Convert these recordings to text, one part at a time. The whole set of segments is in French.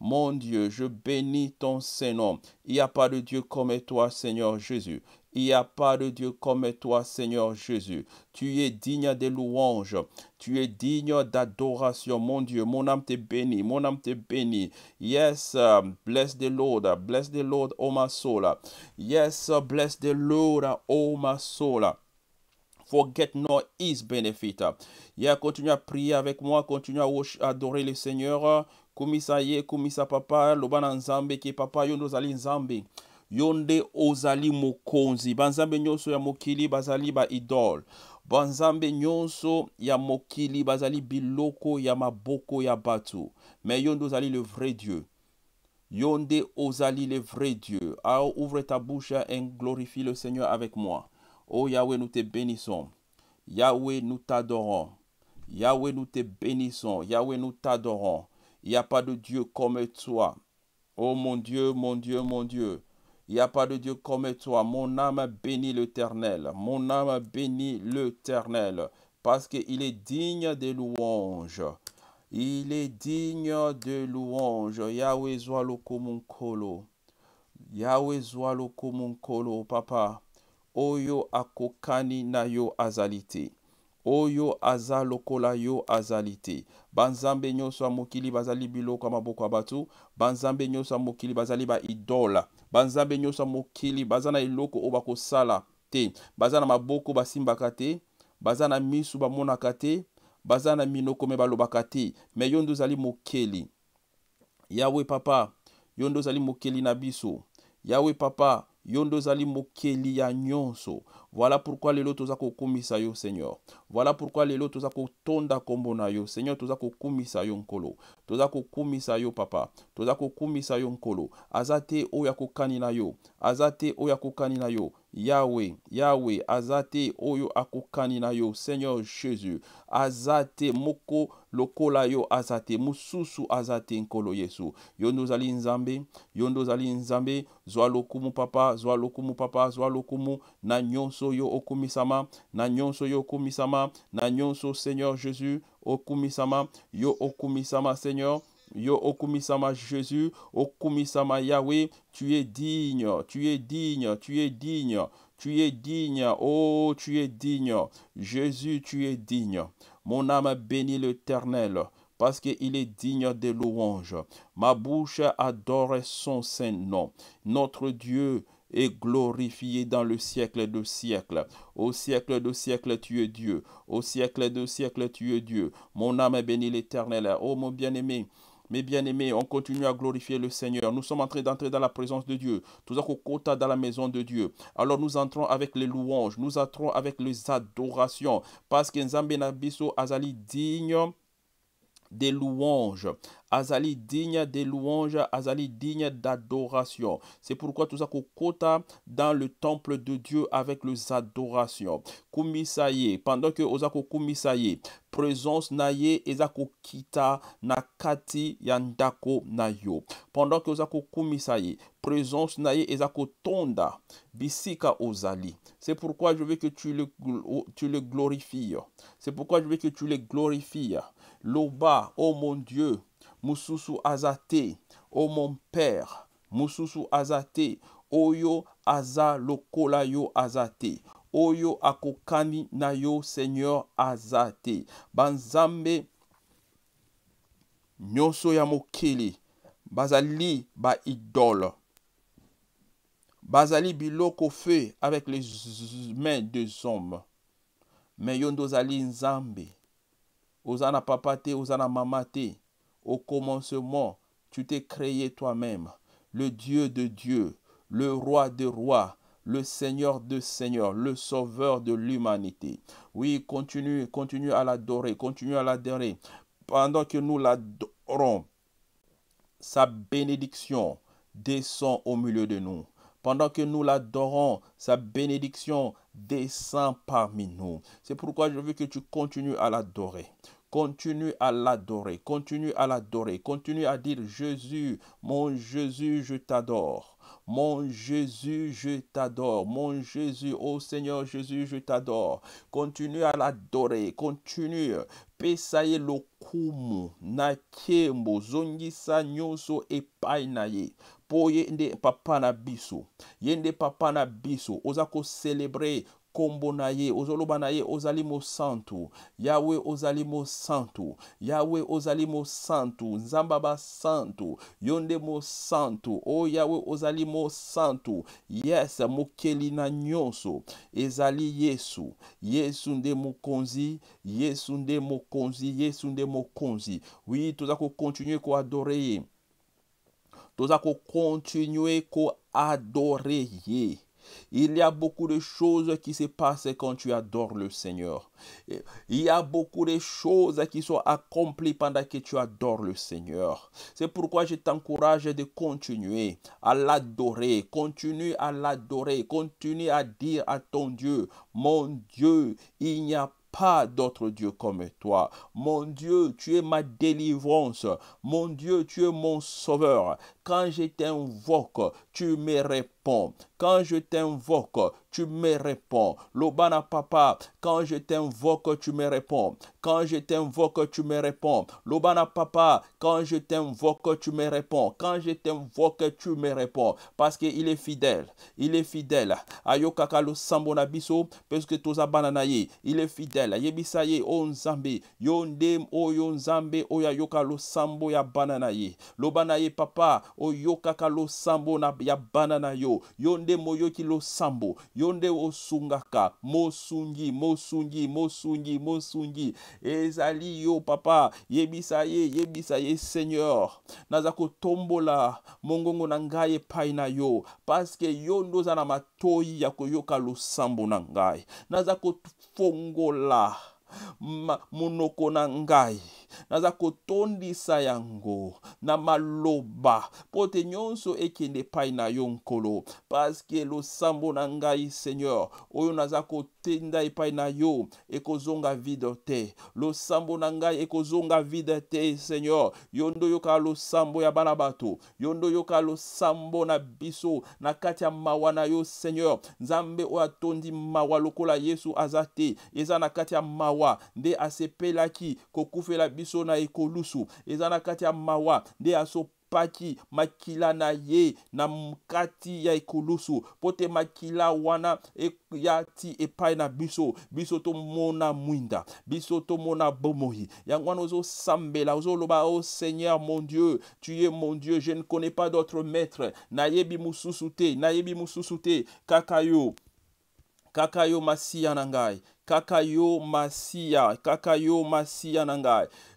Mon Dieu, je bénis ton Saint-Nom. Il n'y a pas de Dieu comme toi, Seigneur Jésus. Il n'y a pas de Dieu comme toi, Seigneur Jésus. Tu es digne des louanges. Tu es digne d'adoration, mon Dieu. Mon âme te bénit. Mon âme te bénit. Yes, uh, bless the Lord. Uh, bless the Lord, oh my soul. Uh, yes, bless the Lord, oh my soul. Forget not his benefit. Yeah, continue à prier avec moi. Continue à adorer le Seigneur komisa ye papa loba na nzambe ke papa yo nde ozali nzambe yo ozali mokonzi banzambe nyonso ya mokili bazali idol, banzambe nyonso ya mokili bazali biloko ya maboko ya bato me le vrai dieu yonde ozali le vrai dieu ouvre ta bouche et hein, glorifie le seigneur avec moi oh, yahweh nous te bénissons yahweh nous t'adorons yahweh nous te bénissons yahweh nous t'adorons il n'y a pas de Dieu comme toi. Oh mon Dieu, mon Dieu, mon Dieu. Il n'y a pas de Dieu comme toi. Mon âme bénit l'Éternel. Mon âme bénit l'Éternel. Parce qu'il est digne de louanges. Il est digne de louanges. Yahweh Zoualoko kolo, Yahweh Zoualoko kolo, papa. Oyo Akokani Nayo Azalite. oyo aza lokola yo azali te banzambe nyonso ya mokili bazali biloko ya maboko ya bato banzambe nyonso ya mokili bazali baidola banzambe nyonso ya mokili baza na eloko oyo bakosala te baza na maboko basimbaka te baza na misu bamonaka te baza na minoko me balobaka te me yo nde ozali mokeli yawe papa yo nde ozali mokeli na biso yawe papa yo nde ozali mokeli ya nyonso Voilà pourquoi lots tozako kumisa yo Seigneur. Voilà pourquoi les tozako tonda kombo na yo Seigneur tozako kumisa yo nkolo. Toza yo papa. Toza kumisa yo nkolo. Azate oya oyo yo. Azate oya oyo yo. Yahweh, Yahweh, azate oyo akokani yo seigneur jésus Azate moko lokola yo azate. mususu. azate nkolo yesu Yondo zali nzambe Yondo zali nzambe zwa lokumu papa zwa lokumu papa zwa lokumu na nyonso yo okumisama na nyonso yo okumisama na nyonso seigneur jésus okumisama yo okumisama seigneur Yo okumisama Jésus, okumisama Yahweh, tu es digne, tu es digne, tu es digne, tu es digne, oh tu es digne, Jésus tu es digne. Mon âme bénit l'Éternel parce qu'il est digne de louanges. Ma bouche adore son saint nom. Notre Dieu, et glorifié dans le siècle de siècle. Au siècle de siècle, tu es Dieu. Au siècle de siècle, tu es Dieu. Mon âme est bénie l'Éternel. Oh mon bien-aimé. Mes bien-aimés, on continue à glorifier le Seigneur. Nous sommes en train d'entrer dans la présence de Dieu. Tout à quota dans la maison de Dieu. Alors nous entrons avec les louanges, nous entrons avec les adorations. Parce que Nzambe Nabiso Azali digne des louanges azali digne des louanges, azali digne d'adoration. C'est pourquoi tout ça kokota dans le temple de Dieu avec les adorations. Kumisaye, pendant que ozako kumisaye, présence naye ezako kita na kati nayo. Pendant que ozako kumisaye, présence naye ezako tonda bisika ozali. C'est pourquoi je veux que tu le, tu le glorifies. C'est pourquoi je veux que tu le glorifies. Loba, oh mon Dieu, mususu azate, ô mon père mususu azate, oyo aza lokola yo azate, oyo akokani na yo seigneur azate, banzambe nyonso ya mokili bazali idole. bazali biloko fait avec les mains des hommes Mais yon nzambe oza papate, papa au commencement, tu t'es créé toi-même, le Dieu de Dieu, le roi des rois, le Seigneur de Seigneurs, le Sauveur de l'humanité. Oui, continue, continue à l'adorer, continue à l'adorer. Pendant que nous l'adorons, sa bénédiction descend au milieu de nous. Pendant que nous l'adorons, sa bénédiction descend parmi nous. C'est pourquoi je veux que tu continues à l'adorer. Continue à l'adorer, continue à l'adorer, continue à dire Jésus, mon Jésus, je t'adore. Mon Jésus, je t'adore. Mon Jésus, ô Seigneur Jésus, je t'adore. Continue à l'adorer, continue. Pesaye lo lokumu na Zongi zongisa nyoso e na ye poye ye papa na biso yende papa biso osako kombo na ye ozoloba na ye ozali mosantu yawe ozali mosantu yawe ozali Santo, zambaba Santo, yonde mo mosantu o oh, yawe ozali Santo, yes mokeli na nyonso ezali yesu yesu yesunde mokonzi yesu nde mokonzi yesu nde mokonzi wi toza kokontinue koadore ye toza kokontinue adorer, ye il y a beaucoup de choses qui se passent quand tu adores le Seigneur. Il y a beaucoup de choses qui sont accomplies pendant que tu adores le Seigneur. C'est pourquoi je t'encourage de continuer à l'adorer. Continue à l'adorer. Continue à dire à ton Dieu, mon Dieu, il n'y a pas pas d'autre Dieu comme toi. Mon Dieu, tu es ma délivrance. Mon Dieu, tu es mon sauveur. Quand je t'invoque, tu me réponds. Quand je t'invoque, tu me réponds. Lobana papa, quand je t'invoque, tu me réponds. Quand je t'invoque, tu me réponds. Lobana papa, quand je t'invoque, tu me réponds. Quand je t'invoque, tu me réponds. Parce qu'il est fidèle. Il est fidèle. Ayoka kakalo sambona biso, parce que toza bananaye. Il est fidèle. Yebisaye on zambi. Yondem o yon zambi o yokalo sambo ya bananaye. Lobanaye papa, oyokaka losambo na ya bana na yo yo nde moyoki losambo yo nde osungaka mosungi mosungi mosungi mosungi ezali yo papa yebisa ye yebisa ye seigneur naza kotombola mongongo na ngai epai na yo parceke yo nde oza na matoyi ya koyoka losambo na ngai naza kofongola monoko na ngai naza kotondisa yango na maloba mpo ete nyonso ekende epai na yo nkolo paske losambo na ngai seigneur oyo naza kotenda epai na yo ekozonga vide te losambo na ngai ekozonga vide te seigneur yo nde oyoka losambo ya bana bato yo nde oyoka losambo na biso na kati ya mawa na yo seigneur nzambe oyo atondi mawa lokola yesu aza te eza na kati ya mawa mawa nde asepelaki kokufela biso na ekolusu eza na kati ya mawa aso paki makila na ye na kati ya ekulusu makila wana e, ya ti epai biso biso tomona mwinda biso tomona bomoi yango wana ozosambela ozoloba o oh seigneur mon dieu tu es mon dieu je ne connais pas d'autre maître nayebi mosusu te nayebi mosusu te kaka kaka yo Nangay. na ngai kaka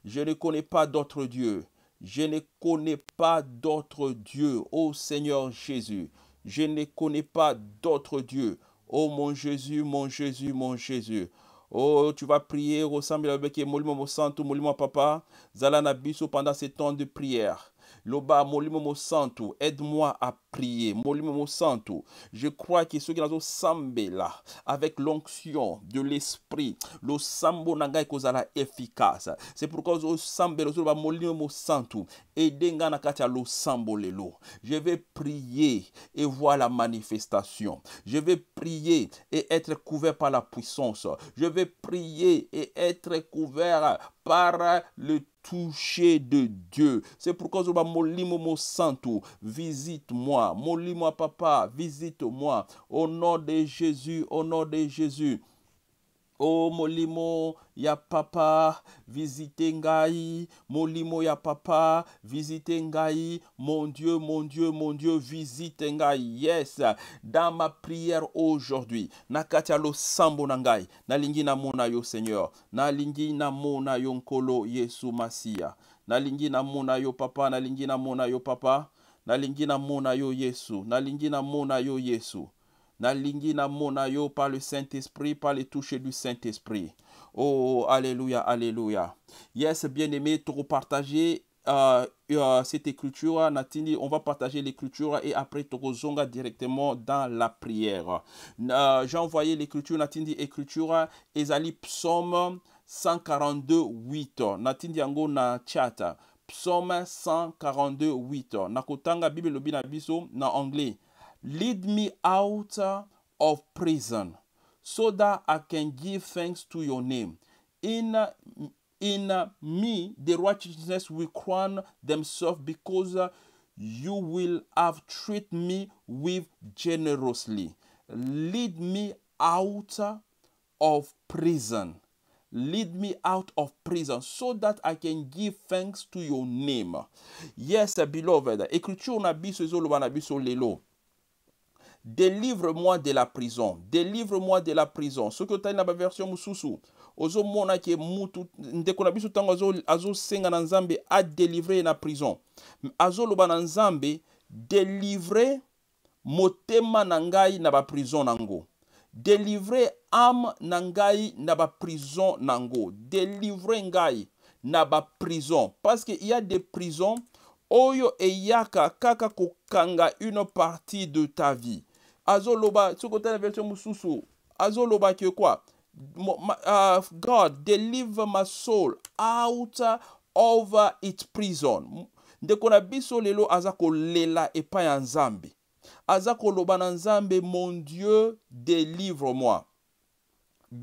je ne connais pas d'autre dieu je ne connais pas d'autre dieu ô seigneur jésus je ne connais pas d'autre dieu Oh mon jésus mon jésus mon jésus Oh, tu vas prier, ressemble papa, pendant ces temps de prière. Loba molimo Santo aide-moi à prier molimo Santo je crois que sambe sambela avec l'onction de l'esprit Le na est efficace c'est pourquoi sambela molimo santo. je vais prier et voir la manifestation je vais prier et être couvert par la puissance je vais prier et être couvert par le toucher de Dieu. C'est pourquoi voir Molimo santo. visite-moi mon papa, visite-moi. Au nom de Jésus, au nom de Jésus. Oh molimo ya papa visite ngai molimo ya papa visite ngai mon Dieu mon Dieu mon Dieu visite ngai yes dans ma prière aujourd'hui nakatialo sambonangai losambo na ngai nalingi yo Seigneur nalingi mona yo nkolo Yesu Masia nalingi mona yo papa nalingi mona yo papa na lingina mona yo yesu na lingina mona yo yesu na lingina mona yo par le Saint-Esprit, par les touches du Saint-Esprit. Oh, alléluia, alléluia. Yes, bien-aimé, trop partagé. Euh, euh, cette écriture, Natindi. on va partager l'écriture et après zonga directement dans la prière. Euh, J'ai envoyé l'écriture, Natini, écriture, Esali, psaume 142, 8. Yango, na chat. psaume 142:8. 8 nakotanga bible elobi na biso na anglais lead me out of prison so that i can give thanks to your name in in me the righteousness will crown themselves because you will have treated me with generously lead me out of prison Lead me out of prison so that I can give thanks to your name. Yes, beloved. Écriture na Délivre-moi de la prison. Délivre-moi de la prison. Ce que tu as dans la version mususu. Ozo mona ke mutu ndeko na azo azo na nzambe a délivrer na prison. Azo loba na nzambe délivrer motema na na ba prison nango. Délivrer Am nangai naba prison nango. prison nango. delivre ngai na prison. parce que y a des prisons oyo eyaka kaka kokanga une partie de ta vie azoloba soki la version loba qui kwa quoi? Euh, god deliver my soul out of its prison Ndekona biso lelo azako lela e ya nzambe Azako loba na mon dieu délivre moi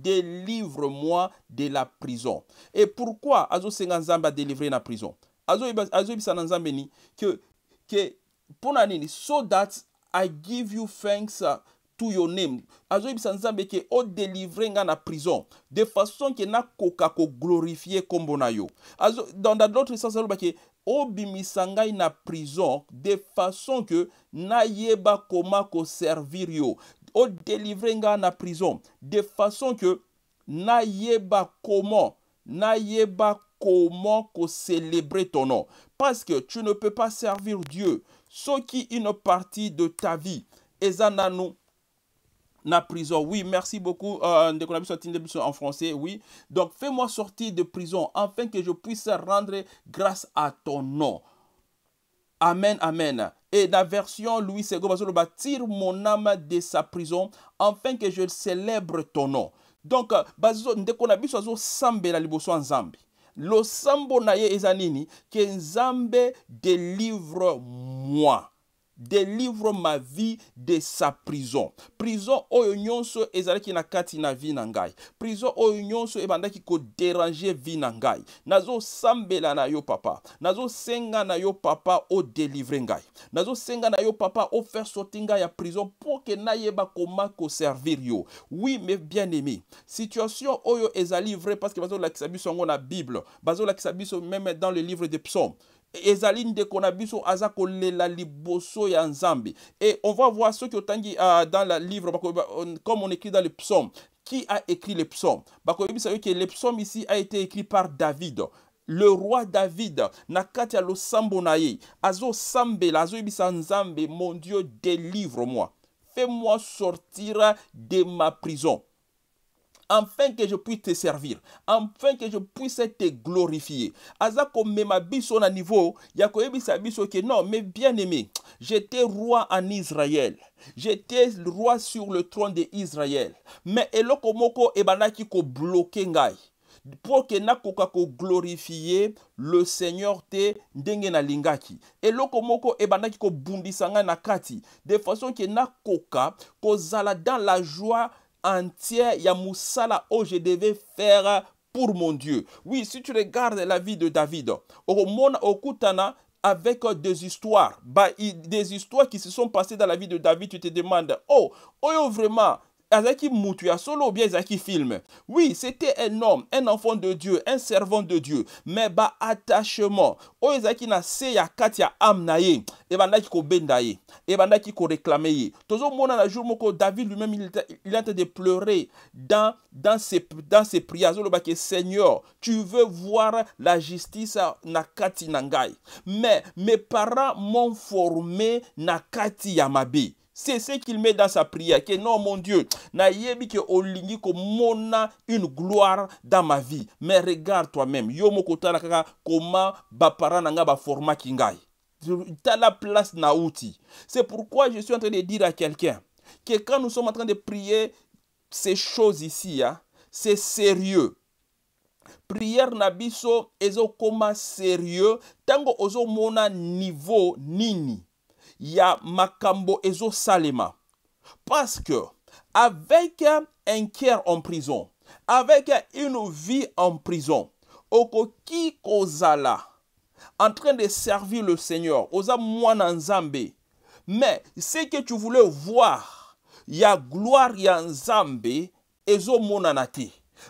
délivre-moi de la prison. Et pourquoi azosenga Nzambe délivré na prison? Azo azoyebisana nzambe ni que ke mpona nini so that i give you thanks uh, to your name Azo que ke délivrer nga na prison de façon que na kokako glorifier na yo Azo, dans, d'autres sens aloba ke obimisa na prison de façon que na yeba koma ko servir yo au délivrer na prison de façon que na yeba comment na comment que célébrer ton nom parce que tu ne peux pas servir Dieu ce qui une partie de ta vie ezana nous na prison. Oui, merci beaucoup. Euh, en français, oui. Donc, fais-moi sortir de prison afin que je puisse rendre grâce à ton nom. Amen, amen. Et la version Louis Sego le tire mon âme de sa prison, afin que je célèbre ton nom. Donc, euh, bazo un « na biso la sambela liboso Lo sambo naye ezanini, que Zambé délivre moi délivre ma vie de sa prison prison oyo nyonso ki na kati na vie Prison o prison oyo nyonso ko déranger vie vinangai. N'azo sambela na yo papa nazo na yo papa délivrer ngai nazo na yo papa faire sortir ngai ya prison pour ke nayeba koma servir yo oui mes bien aimé situation oyo ezali vrai parce que bazo la yango na bible la biso même dans le livre des psaumes ezali ndeko na biso aza kolela liboso ya nzambe et on va voir soki otangi uh, dans la livre comme on écrit dans le psaume qui a écrit le psaume bakoyebisa yo ke le psaume ici a été écrit par david le roi david na kati ya losambo na ye azosambela azoyebisa nzambe mon dieu délivre moi fais moi sortir de ma prison afin que je puisse te servir afin que je puisse te glorifier aza m'a biso na niveau ya koyebisa biso que non mais bien aimé j'étais roi en israël j'étais roi sur le trône de israël mais eloko moko ebandaki pour ngai que que nakoka glorifier le seigneur te ndenge lingaki. eloko moko ebandaki ko bundisanga na kati de façon que nakoka kozala dans la joie entière, yamoussala, oh, je devais faire pour mon Dieu. Oui, si tu regardes la vie de David, au au avec des histoires, bah, des histoires qui se sont passées dans la vie de David, tu te demandes, oh, oh, vraiment, Azaki Moutu a solo ou bien Azaki Film. Oui, c'était un homme, un enfant de Dieu, un servant de Dieu. Mais ba attachement. O Azaki na se ya katia amnaye. Et bandaki ko bendaye. Et bandaki ko réclameye. Tozo mona na jour moko David lui-même il, il en train de pleurer dans, dans, ses, dans ses prières. Zolo que Seigneur, tu veux voir la justice na kati nangai. Mais mes parents m'ont formé na kati yamabi. C'est ce qu'il met dans sa prière. Que non, mon Dieu, yebi que olingi une gloire dans ma vie. Mais regarde toi-même. Yo mokotala kaka koma bapara nanga ba la place C'est pourquoi je suis en train de dire à quelqu'un que quand nous sommes en train de prier ces choses ici, hein, c'est sérieux. prière na biso ezokoma sérieux ozo mona niveau nini ya makambo parce que avec un cœur en prison avec une vie en prison okoki kozala en train de servir le seigneur oza nzambe mais ce que tu voulais voir ya gloire ya nzambe ezomonana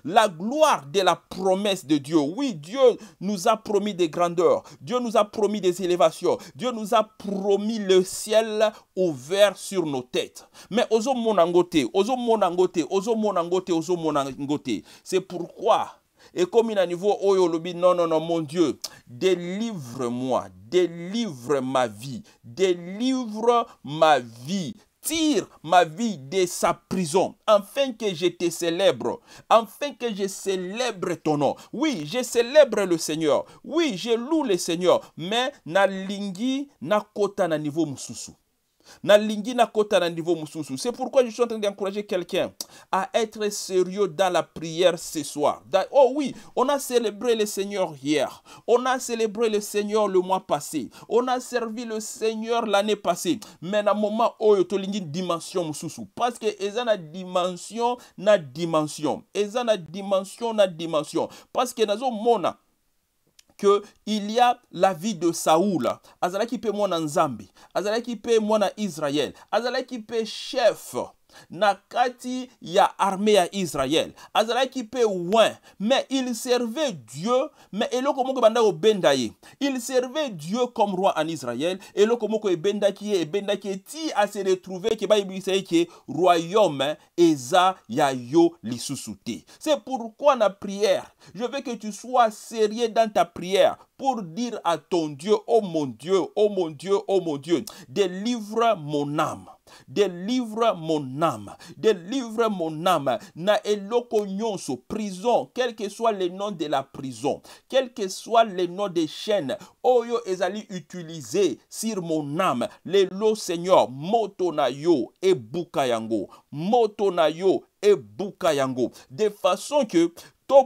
la gloire de la promesse de Dieu. Oui, Dieu nous a promis des grandeurs, Dieu nous a promis des élévations, Dieu nous a promis le ciel ouvert sur nos têtes. Mais ozo monangote, ozo monangote, ozo monangote, ozo monangote. C'est pourquoi et comme il a niveau oyo oh, non non non mon Dieu, délivre-moi, délivre ma vie, délivre ma vie, Tire ma vie de sa prison, afin que je te célèbre, afin que je célèbre ton nom. Oui, je célèbre le Seigneur. Oui, je loue le Seigneur. Mais na lingi na kota na niveau mususu na mususu c'est pourquoi je suis en train d'encourager quelqu'un à être sérieux dans la prière ce soir oh oui on a célébré le Seigneur hier on a célébré le Seigneur le mois passé on a servi le Seigneur l'année passée mais na moment a une dimension mususu parce que ont dimension na dimension ont la dimension na dimension parce que mona qu'il y a la vie de Saoul azalaki mouna qui Zambie azalaki en Israël israel azalaki pe chef na ya armée ya israele azalaki mpe mais il servait dieu mais eloko moko ebandaki kobenda ye il servait dieu comme roi en israel eloko moko ebendaki ye ebendaki ye ti ase retrouve ke bayebisa ye ke royaume eza ya yo lisusu te c'est pourquoi na prière je veux que tu sois sérieux dans ta prière pour dire à ton dieu oh mon dieu oh mon dieu oh mon dieu délivre mon âme délivre mon âme, délivre mon âme, na la prison, quel que soit le nom de la prison, quel que soit le nom des chaînes, oyo ezali utiliser sur mon âme, lelo Seigneur, Motonayo et yo, Motonayo et moto de façon que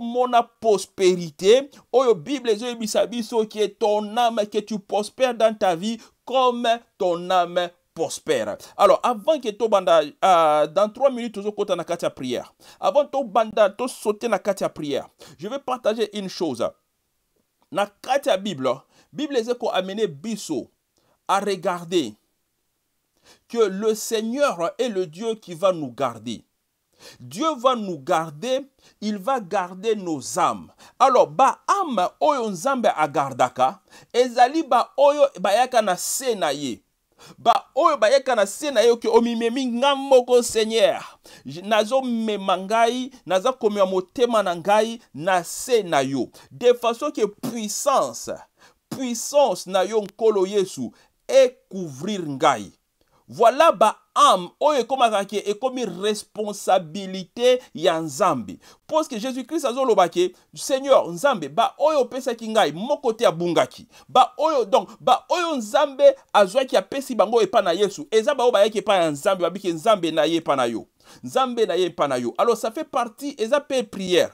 mon prospérité oyo bible ezoyebisa biso est ton âme que tu prospères dans ta vie comme ton âme prospère alors avant tu tobanda euh, dans 3 minutes tozokɔta na la prière avant tobanda tosaute na dans la prière je vais partager une chose Dans la Bible, bible bible a amené Bisso à regarder que le seigneur est le dieu qui va nous garder dieu va nous garder il va garder nos âmes alors âme oyo nzambe agardaka ezali ba oyo ba yaka na ye Ba bayaka na se na yo omi omimemi nga moko seigneur nazo memangai naza mangai motema na na se na yo de façon que puissance puissance na yo nkolo yesu e couvrir ngai voilà ba âme oyo e ekomi responsabilité ya nzambe Parce que jésus-christ azolobake seigneur nzambe baoyo opesaki oh, ngai moko te abungaki baoyo oh, donc baoyo oh, nzambe azwaki apesi bango epai na yesu eza baoyo bayaki epai ya nzambe babiki nzambe na ye epai na yo nzambe na ye epai na yo alors ça fait partie eza mpe prière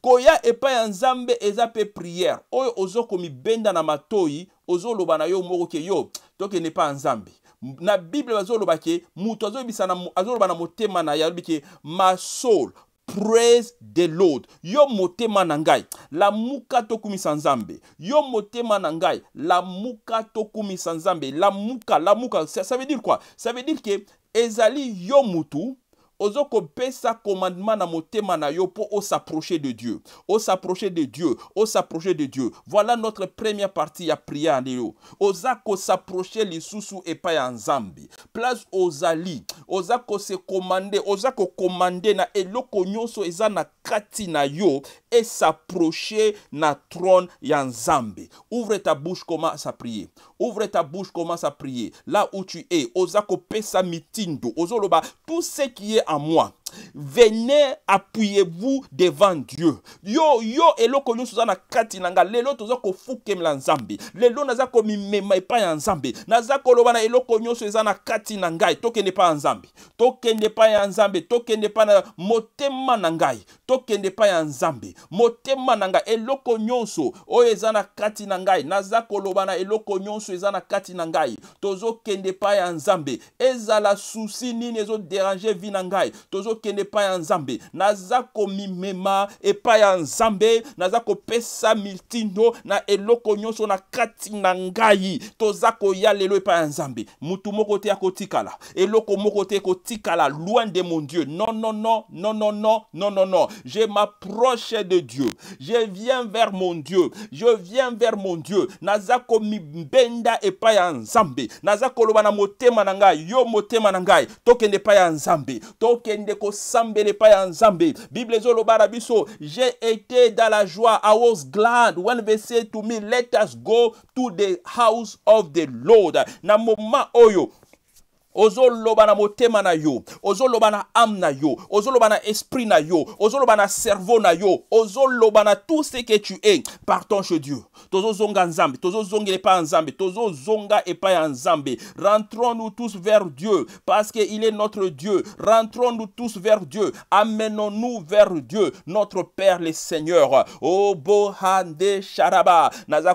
koya epai ya nzambe eza mpe prière oyo ozokomibenda na matoi ozoloba na yo moko ke yo tokende epai ya nzambe na bible bazoloba ke moto azoloba na motema na ye alobi my soul praise the lord yo motema na ngai lamuka tokumisa nzambe yo motema ngai lamuka tokumisa nzambe lamuka lamuka ça, veut dire quoi ça veut dire que ezali yo pesa commandement na motema na yo os s'approcher de dieu approcher de dieu approcher de dieu voilà notre première partie ya prier. ya lelo oza susu e epai ya nzambi place ozali oza se commandé, oza commandé na eloko so eza na katina yo. yo s'approcher na trône ya nzambi ouvre ta bouche commence à prier ouvre ta bouche commence à prier là où tu es oza sa mitindo ozoloba tout ce qui est moi venez appuyez-vous devant dieu yo yo eloko nyonso Katinanga. na kati na ngai lelo toza nzambe lelo naza komimema pa ya nzambe naza ko na eloko nyo zana na kati na ngai tokende epai ya nzambe tokende pa ya nzambe tokende na motema na tokende pa ya motema na eloko nyonso oezana katinanga na kati na naza eloko nyonso eza na kati na ngai kende pa ya nzambe ezala souci nini ezoderange vi na tozo tokende epai ya nzambe naza komimema epai ya nzambe naza kopesa mitindo na eloko nyonso na kati na ngai toza koya lelo epai ya nzambe mutu moko te akotikala eloko moko te ekotikala loin de mon dieu non non non non non non non non non je m'approche de dieu je viens vers mon dieu je viens vers mon dieu naza komibenda epai ya nzambe naza koloba na motema mote ngai yo motema na ngai tokende epai ya nzambe tokende ko Sambele epai ya nzambe bible Zolo barabiso. j'ai été dans la joie i was glad when they said to me let us go to the house of the lord na moma oyo ozolobana na motema na yo ozoloba na âme yo ozo na esprit na yo ozo na cerveau na yo tout ce que tu es partons chez dieu Tozo zonga nzambe tozo epai tozo nzambe tozozonga pas ya nzambe rentrons-nous tous vers dieu parce qu'il est notre dieu rentrons-nous tous vers dieu amenons-nous vers dieu notre père le seigneur o oh, bohande sharaba naza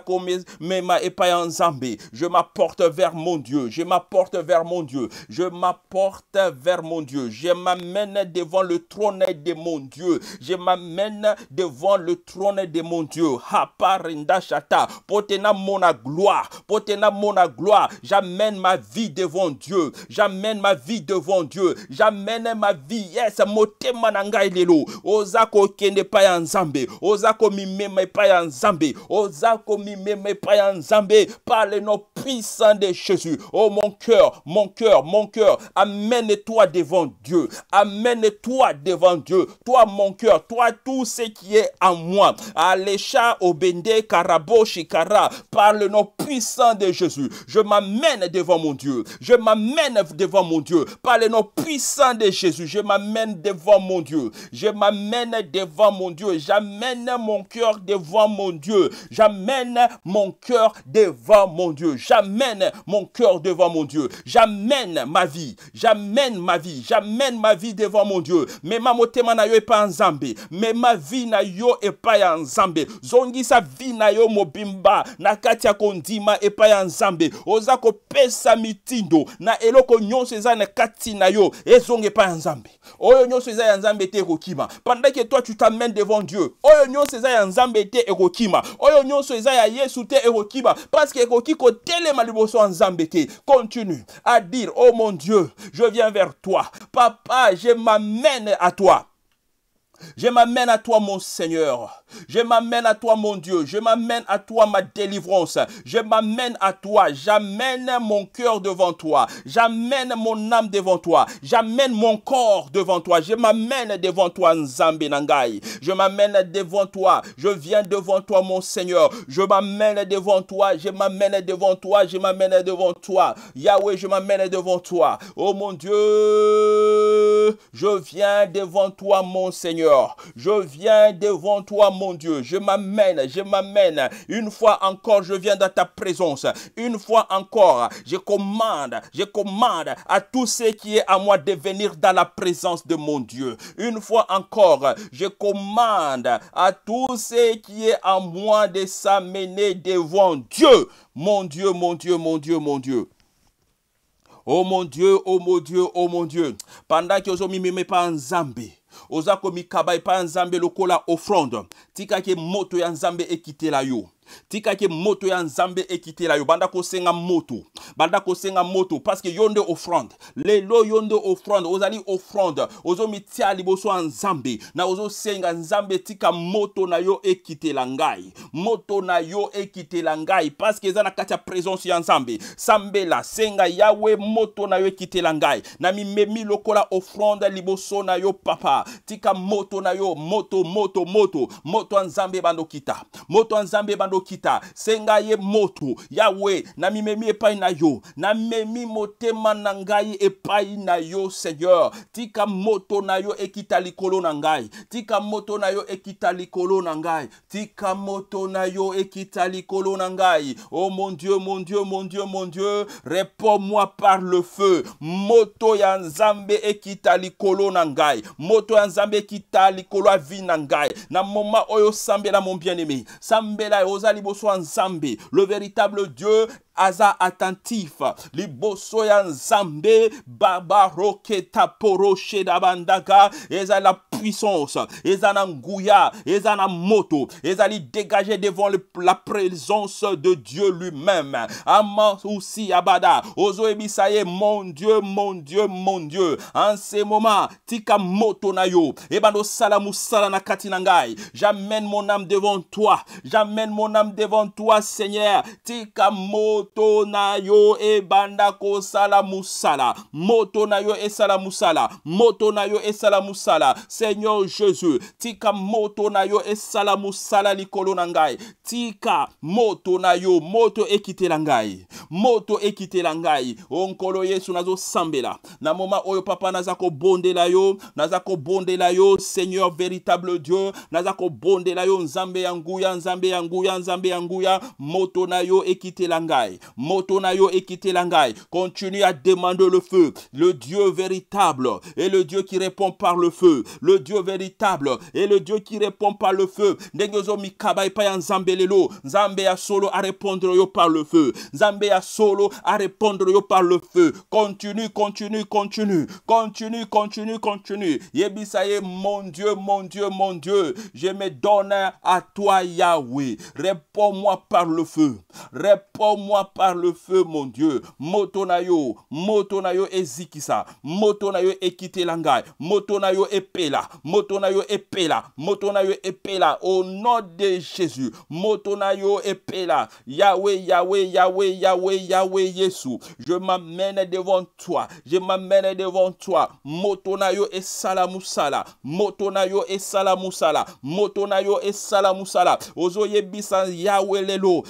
e epai ya nzambe je m'apporte vers mon dieu je m'apporte vers mon dieu je m'apporte vers mon Dieu. Je m'amène devant le trône de mon Dieu. Je m'amène devant le trône de mon Dieu. Haparinda shata. Potena mona gloire. Potena mona gloire. J'amène ma vie devant Dieu. J'amène ma vie devant Dieu. J'amène ma vie. Yes, motema nanga ilelo. Oza kende pa ya Ozako Oza komimema pa ya ozako Oza komimema pa Par le nom puissant de Jésus. Oh mon cœur, mon cœur mon cœur, amène-toi devant Dieu. Amène-toi devant Dieu. Toi, mon cœur, toi, tout ce qui est en moi. Obende, Karabo, Shikara, par le nom puissant de Jésus. Je m'amène devant mon Dieu. Je m'amène devant mon Dieu. Par le nom puissant de Jésus. Je m'amène devant mon Dieu. Je m'amène devant mon Dieu. J'amène mon cœur devant mon Dieu. J'amène mon cœur devant mon Dieu. J'amène mon cœur devant mon Dieu. J'amène ma vie, j'amène ma vie, j'amène ma vie devant mon Dieu. ma motema na yo e en zambé. Mais ma vie na yo e pa zambé. Zongi sa vie na yo mobimba na katia kondima e pas en zambé. Oza pesa mitindo na eloko nyonso eza na kati na yo e zongi pas en zambé. Oyo nyonso eza zambé zambé te Pendant que toi tu t'amènes devant Dieu, oyo nyonso eza en zambé te ekokima. Oyo nyonso eza ya Yesu te ekokima parce que ekoki kotelema liboso en zambé te. Continue à dire oh mon Dieu, je viens vers toi. Papa, je m'amène à toi. Je m'amène à toi, mon Seigneur. Je m'amène à toi, mon Dieu. Je m'amène à toi, ma délivrance. Je m'amène à toi. J'amène mon cœur devant toi. J'amène mon âme devant toi. J'amène mon corps devant toi. Je m'amène devant toi, Nzambi Je m'amène devant toi. Je viens devant toi, mon Seigneur. Je m'amène devant toi. Je m'amène devant toi. Je m'amène devant toi. Yahweh, je m'amène devant toi. Oh mon Dieu, je viens devant toi, mon Seigneur. Je viens devant toi, mon Dieu. Je m'amène, je m'amène. Une fois encore, je viens dans ta présence. Une fois encore, je commande, je commande à tout ce qui est à moi de venir dans la présence de mon Dieu. Une fois encore, je commande à tout ce qui est à moi de s'amener devant Dieu. Mon Dieu, mon Dieu, mon Dieu, mon Dieu. Oh mon Dieu, oh mon Dieu, oh mon Dieu. Pendant que pas en Zambie oza komikaba epai ya nzambe lokola ofrande tika ete moto ya nzambe ekitela yo tika ke moto ya nzambe ekitela yo banda kosenga moto banda kosenga moto parceke yo nde offrande lelo yo nde offrande ozali offrande ozomitia liboso ya nzambe na ozosenga nzambe tika moto na yo ekitela ngai moto na yo ekitela ngai parceke eza na kati ya présence ya nzambe sambela senga yawe moto na yo ekitela ngai na mimemi lokola offrande liboso na yo papa tika moto na yo moto moto moto moto ya nzambe ebanda okita moto ya nzambe ebanda lokita senga moto namimemi epai na yo namemi motema na ngai seigneur tika moto na yo ekita likolo tika moto na yo ekita likolo tika moto na yo ekita likolo oh, mon dieu mon dieu mon dieu mon dieu réponds-moi par le feu moto ya nzambe ekita likolo moto ya nzambe ekita likolo avi ngai oyo sambela mon bien aimé sambela oza toza en Zambie, le véritable dieu aza attentif liboso ya nzambe babaroketa poroshe na dabandaka eza la puissance eza na nguya eza na moto ezali dégagé devant la présence de dieu lui-même ama aussi abada Ozoebisaye. ye mon dieu mon dieu mon dieu en ce moment tika moto na yo ebanda eh osala mosala na Katinangai. j'amène mon âme devant toi j'amène mon âme devant toi seigneur tika moto moto na yo ebanda kosala mosala moto na yo esala mosala moto na yo esala mosala seigneur jésus tika moto na yo esala mosala likolo na ngai tika moto na yo moto ekitela ngai moto ekitela ngai o oh nkolo yesu nazosambela na moma oyo papa naza kobondela yo naza kobondela yo seigneur véritable dieu naza kobondela yo nzambe ya nguya nzambe ya nguya nzambe ya nguya moto na yo ekitela ngai motonayo Ekite continue à demander le feu le Dieu véritable et le Dieu qui répond par le feu le Dieu véritable et le Dieu qui répond par le feu lelo solo yo par le feu nzambe solo répondre yo par le feu continue continue continue continue continue continue yebisa mon Dieu mon Dieu mon Dieu je me donne à toi Yahweh réponds-moi par le feu réponds-moi par le feu, mon Dieu. Motonayo, motonayo ezikisa, motonayo Langaï motonayo epela, motonayo epela, motonayo epela. Au nom de Jésus, motonayo epela. Yahweh, Yahweh, Yahweh, Yahweh, Yahweh, Yesu. Je m'amène devant toi. Je m'amène devant toi. Motonayo et salamusala. Motonayo et salamusala. Motonayo et salamusala. Ozoyebisa bisa Yahweh lelo.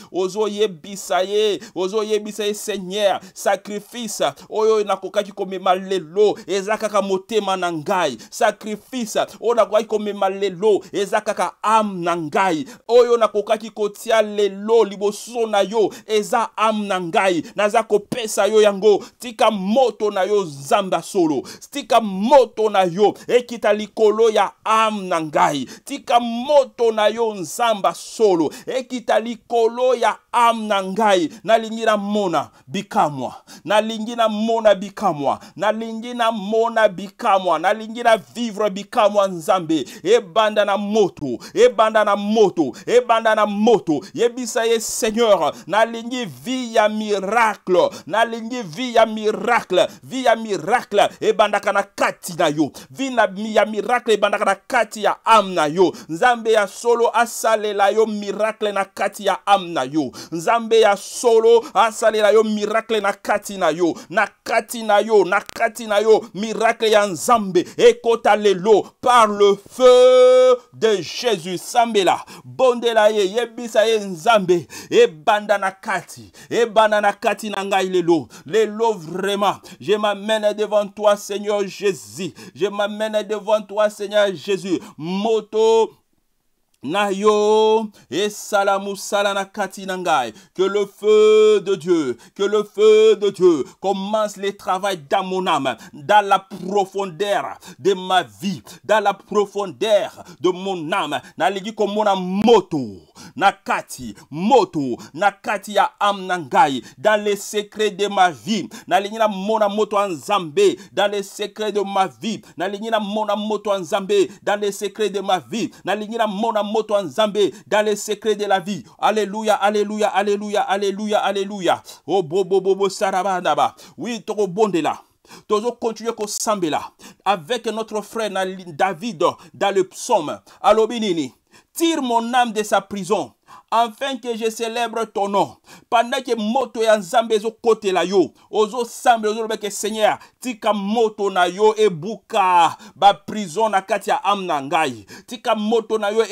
ye bisaye nzambe ozoyebisa ye seigneur sakrifise oyo nakokaki komema lelo eza kaka motema na ngai sakrifise oyo nakokaki komema lelo eza kaka ame na ngai oyo nakokaki kotia lelo liboso na yo eza ame na ngai naza kopesa yo yango tika moto na yo nzambe asolo tika moto na yo ekita likolo ya ame na ngai tika moto na yo nzambe asolo ekita likolo ya ame na ngai na mona bikamwa na mona bikamwa na mona bikamwa na lingina vivre bikamwa nzambe ebanda na moto ebanda na moto ebanda na moto yebisa ye seigneur nalingi vi ya miracle nalingi vi ya miracle vi ya miracle ebandaka na kati na yo vi ya miracle ebandaka na kati ya ame na yo nzambe ya solo asalela yo miracle na kati ya ame na yo nzambe ya solo solo la yo miracle na katina yo na katina yo na yo miracle ya nzambe ekota lelo par le feu de jésus sambela bondela ye yebisa ye nzambe banda na kati et na kati na ngai lelo lelo vraiment je m'amène devant toi seigneur jésus je m'amène devant toi seigneur jésus moto Nayo et Que le feu de Dieu, que le feu de Dieu commence les travail dans mon âme, dans la profondeur de ma vie, dans la profondeur de mon âme. l'église comme mon moto. Nakati kati moto na kati ya Am Nangai dans les secrets de ma vie na na mona moto en Zambé. dans les secrets de ma vie na na mona moto en Zambé. dans les secrets de ma vie na l'ingina mona moto en dans les secrets de la vie alléluia alléluia alléluia alléluia alléluia oh bobobobo sarabandaba oui tokobondela Tozo continue Sambela. avec notre frère David dans le psaume. Alobinini. Tire mon âme de sa prison. Enfin que je célèbre ton nom pendant que moto ya nzambe la yo sambe ozo ke seigneur tika moto na yo ebuka ba na prison ya katia na ngai tika moto na yo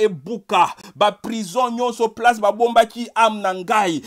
prison nyon nyonso place ki ki na ngai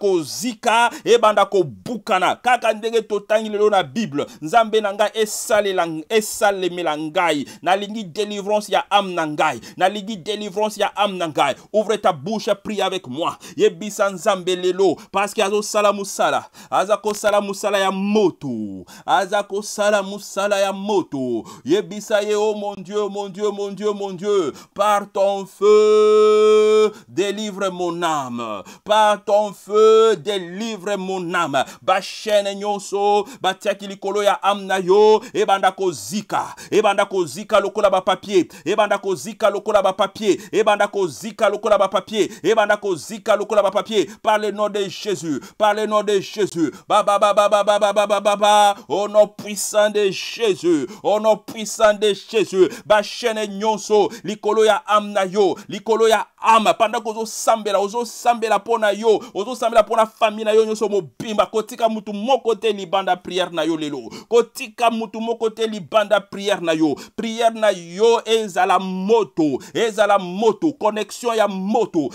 ko zika. ebanda bukana. kaka ndenge totangi lelo na bible nzambe na ngai sale melangai. ngai nalingi délivrance ya amnangai. na nalingi délivrance ya amnangai ngai ouvre ta bouche prie avec moi. Yebisa nzambe lelo. Parce qu'azo sala musala. Azako sala musala ya moto. Azako sala musala ya moto. Yebisa oh mon Dieu, mon Dieu, mon Dieu, mon Dieu. Par ton feu, délivre mon âme. Par ton feu, délivre mon âme. Bashene nyonso. Batiaki likolo ya amna yo. Ebanda kozika. Ebanda kozika lokola ba papier. Ebanda kozika lokola ba papier. Ebanda kozika lokola ba papier. Zika kozika lokola papier par le nom de jésus par le nom de jésus Baba. au nom puissant de jésus au nom puissant de jésus bashene nyonso likolo ya amna yo likolo ya ama pendant sambela. Ozo sambela pona yo Ozo pour pona famille na yo nyonso bimba kotika mutu moko te libanda prière na yo lelo kotika mutu moko te libanda prière na yo priere na yo ezala moto ezala moto connexion ya moto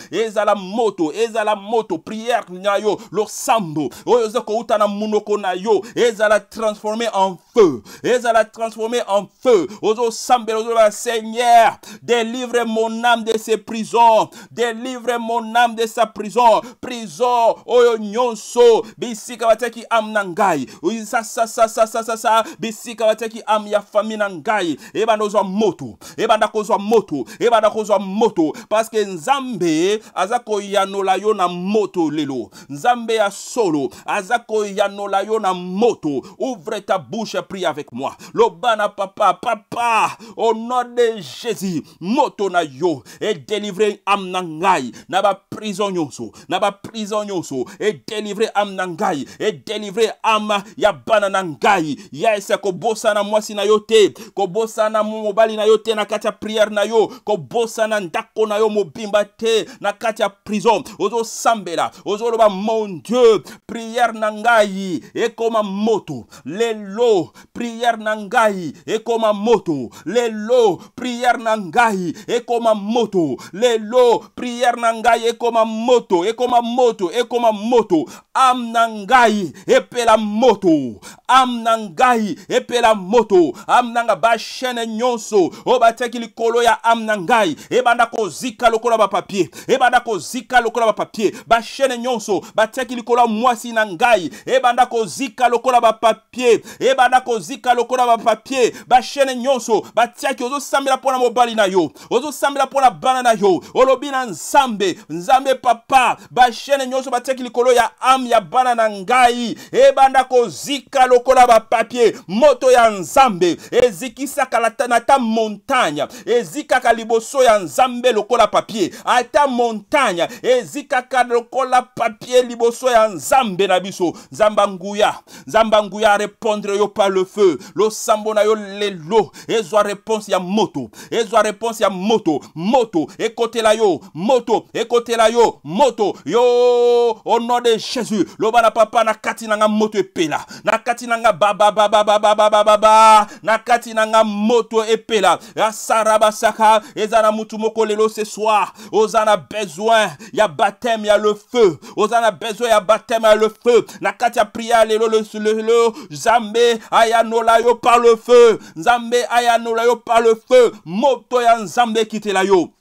la moto la moto prière na yo losambo oyo oza kouta na munoko na yo la transformé en feu la transformer en feu Ozo la seigneur délivre mon âme de ses prisons délivre mon âme de sa prison prison oyo nyonso bisika batiaki sa na ngai sa bisika batiaki am ya fami na ngai ebanda ozwa moto ebanda kozwa moto ebanda kozwa moto que nzambe Azako ya yo na moto lelo nzambe solo azako ya yo na moto ouvre ta bouche prie avec moi Lobana papa papa au nom de jésus moto na yo délivrer am na ngai na naba nyonso na yonso et délivrer am na ngai délivrer am ya bana na ngai yese kobosana mwasi na yo te kobosana mobali na yo te na kati na yo kobosana ndako na yo mobimba te na kati ya prison ozosambela ozoloba mon dieu priere na comme ekoma moto lelo priere na comme ekoma moto lelo priere na comme ekoma moto lelo priere na comme ekoma moto ekoma moto ekoma moto ame na ngai epela moto ame na ngai epela moto Am Nanga ba nyonso oyo batiaki likolo ya ame na ngai ebanda kozika lokola bapapie ebanda kozika lokola bapapie bashene nyonso batiaki likolo mwasi na ngai ebanda kozika lokola bapapie ebanda kozika lokola bapapie bashene nyonso batiaki ozosambela mpo na mobali na yo ozosambela mpo na bana na yo olobi na nzambe nzambe papa bashene nyonso batiaki likolo ya ame ya bana na ngai ebanda kozika lokola bapapie moto ya nzambe ezikisaka na ta montagne ezikaka liboso ya nzambe lokola papie ata montagne montagne Zika lokola papier liboso ya nzambe na biso Zambangouya répondre yo par le feu losambo na yo lelo ezwa réponse ya moto ezwa réponse ya moto moto la yo moto la yo moto yo au nom de jésus loba na papa na katina na nga moto epela na kati na nga bababababababababa na kati na nga moto epela asarabasaka eza na mutu moko lelo ce soir ozana besoin a baptême y a le feu a besoin a baptême a le feu na catia ya le lelo jamais aya ayanola yo par le feu jamais ayanola yo par le feu moto ya jamais yo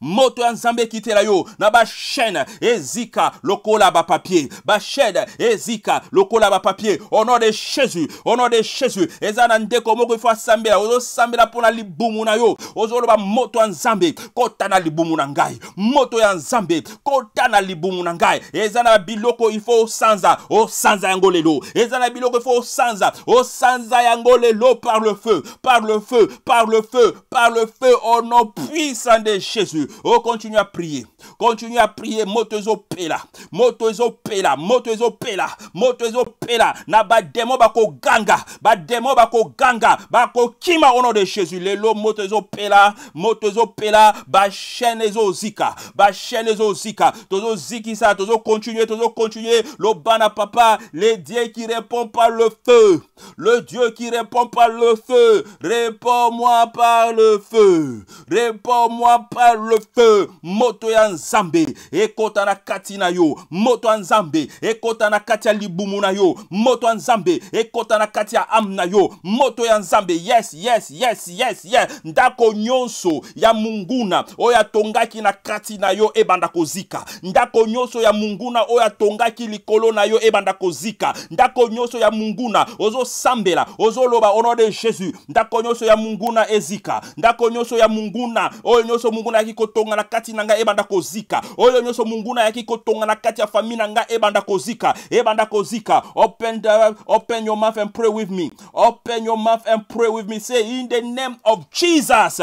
moto ya nzambe ekitela yo na bashaîne ezika lokola bapapier bashaîne ezika lokola bapapier au nom de jésus au nom de jésus Ezana na ndeko moko ifo asambela ozosambela mpo na libumu na yo ozoloba moto ya nzambe kota na libumu na ngai moto ya nzambe kota na libumu na ngai eza na biloko ifo osanza osanza yango lelo eza na biloko ifo osanza osanza yango lelo par le feu par le feu par le feu par le feu au nom puissant de jésus Oh, continue à prier. Continue à prier. Motezo pela. Motezo pela. Motezo pela. Motezo pela. Na ba demo bako ganga. Ba demo bako ganga. Bako kima au nom de Jésus. Lelo motezo pela. Motezo pela. Ba zo zika. Ba zo zika. Tozo ziki ça. Tozo continue, Tozo continue, le bana papa. Le Dieu qui répond par le feu. Le Dieu qui répond par le feu. Réponds-moi par le feu. Réponds-moi par le feu. le feu moto ya nzambe ekota na kati na yo moto ya nzambe ekota na kati ya libumu na yo moto ya nzambe ekota na kati ya ame na yo moto ya nzambe yes yes yes yes yes ndako nyonso ya munguna oyo atongaki na kati na yo ebanda kozika ndako nyonso ya munguna oyo atongaki likolo na yo ebanda kozika ndako nyonso ya munguna ozosambela ozoloba au nom de jésus ndako nyonso ya munguna ezika ndako nyonso ya munguna oyo nyonso munguna ezalaki kotonga na kati na ngai ebanda kozika oyo nyonso munguna ayaki kotonga na kati ya fami na ebanda kozika ebanda kozika open, the, open your mouth and pray with me open your mouth and pray with me say in the name of jesus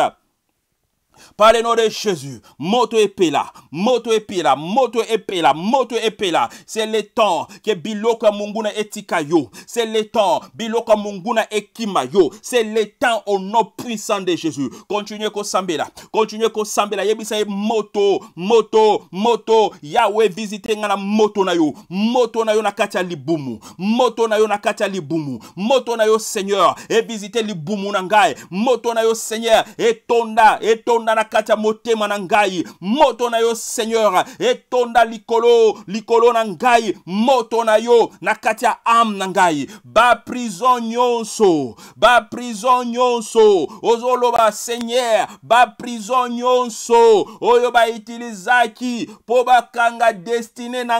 Par le nom de Jésus, moto épée moto épée moto épée moto épée C'est le temps que biloka munguna etika yo. C'est le temps biloka munguna ekima yo. C'est le temps au nom puissant de Jésus. Continuez ko sambela, continuez ko sambela. Yebisa moto, moto, moto. Yahweh visite la moto na yo, moto na yo na katia libumu, moto na yo na katia libumu, moto na yo Seigneur, et visite libumu na moto na yo Seigneur, et tonda, et tonda na kati ya motema moto na yo seigneur etonda likolo likolo na ngai moto na yo na kati ya ba na Ba baprison nyonso seigneur nyonso Ba seigneur baprison nyonso oyo baitilizaki mpo kanga destine na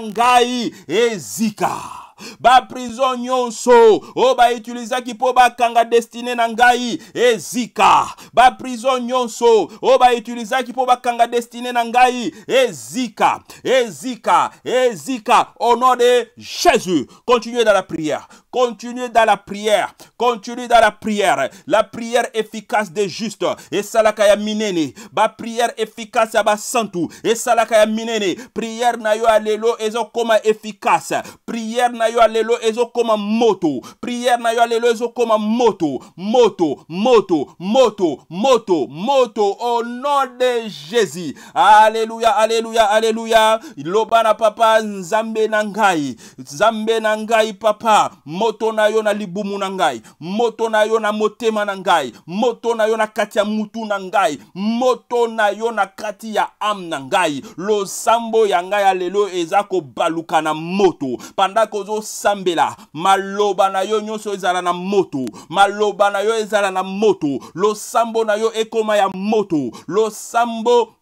ezika Ba baprizo nyonso ba baetilizaki mpo bakanga destine na ngai ezika baprizo nyonso oyo baetilizaki mpo bakanga destine na ngai ezika ezika ezika au nom de jésus continuez dans la prière Continue dans la prière. Continue dans la prière. La prière efficace des justes. Et salakaya minene. Ba prière efficace ba santu. Et salakaya minene. Prière na yo alelo ezo koma efficace. Prière na yo alelo ezo moto. Prière na yo alelo ezo moto. Moto, moto, moto, moto, moto. Au nom de Jésus. Alléluia, alléluia, alléluia. Lobana papa nzambe nangai. Nzambe nangai papa. moto na yo na libumu na ngai moto na yo na motema na ngai moto na yo na kati ya mutu na ngai moto na yo na kati ya ame na ngai losambo ya ngai ya lelo eza kobaluka na moto pandako ozosambela maloba na yo nyonso ezala na moto maloba na yo ezala na moto losambo na yo ekoma ya moto losambo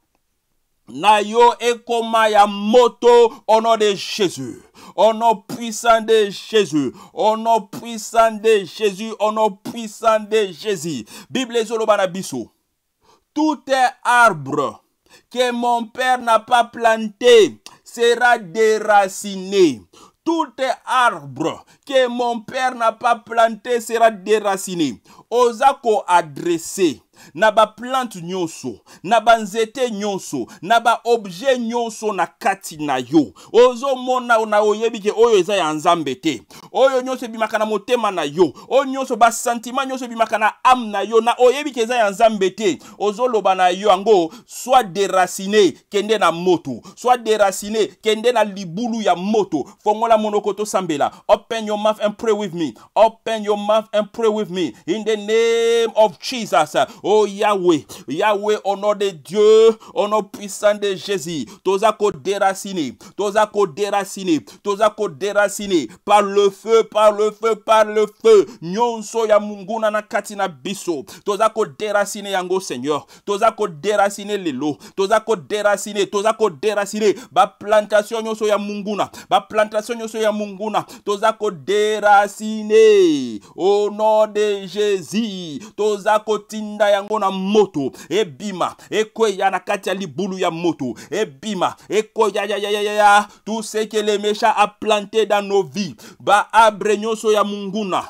na yo ekoma ya moto au nom de jésus Au nom puissant de Jésus. Au nom puissant de Jésus. Au nom puissant de Jésus. Bible le Bissou. Tout est arbre que mon Père n'a pas planté sera déraciné. Tout arbre que mon Père n'a pas planté sera déraciné. Osako adressé. Naba plante nyonso na banzete nyonso na obje nyonso na kati na yo ozomona na oyebi ke oyo eza ya oyo nyonso ebimaka na motema na yo oyo nyonso basantima nyonso bi na na yo na oyebi ke eza ya nzambe te bana na soit deracine kende na moto soit deracine kende na libulu ya moto fongola monokoto sambela. open your mouth and pray with me open your mouth and pray with me in the name of jesus Oh Yahweh, Yahweh, au nom de Dieu, au nom puissant de Jésus, Tozako déraciné, Tozako déraciné, ko déraciné, par le feu, par le feu, par le feu, Nyonso ya munguna na katina biso, ko déraciné yango Seigneur, Tozako déraciné lelo, ko déraciné, Tozako déraciné, ba plantation nyonso ya munguna, ba plantation nyonso ya munguna, Tozako déraciné, au nom de Jésus, Tozako tinda yango na moto ebima Bima, na ya libulu ya moto ebima ya ya, tout ce que les méchants a planté dans nos vies ba nyonso ya munguna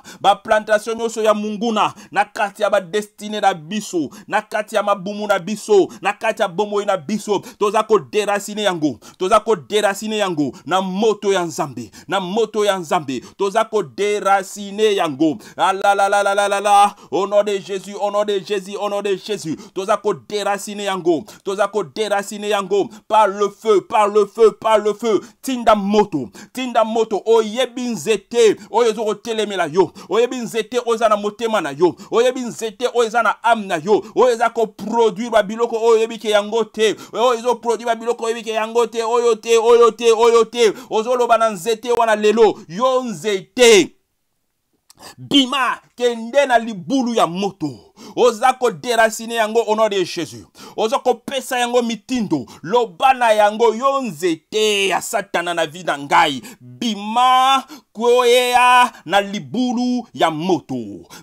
plantation plantation ya munguna na kati destiné la na biso na kati ya mabumu na biso na kati ya na biso toza déraciner yango toza déraciner yango na moto ya nzambe na moto ya nzambe toza déraciner yango ah, la la au nom de jésus au nom de jésus Jésus, au nom de Jésus. Toza ko déraciner yango. Toza ko déraciner yango par le feu, par le feu, par le feu. Tinda moto, tinda moto. zete, nzete, oyezo kotelemela yo. Oyebi nzete oza na motema na yo. Oyebi bin oza na âme na yo. Oyeza ko produire ba biloko oyebi ke yango te. zo produire ba biloko te. te, te, te. wana lelo. Yo zete. bima kende na libulu ya moto oza koderasine yango au nom de jésus oza kopesa yango mitindo loba na yango yo nzete ya satana na vi na ngai bima kweya na libulu ya moto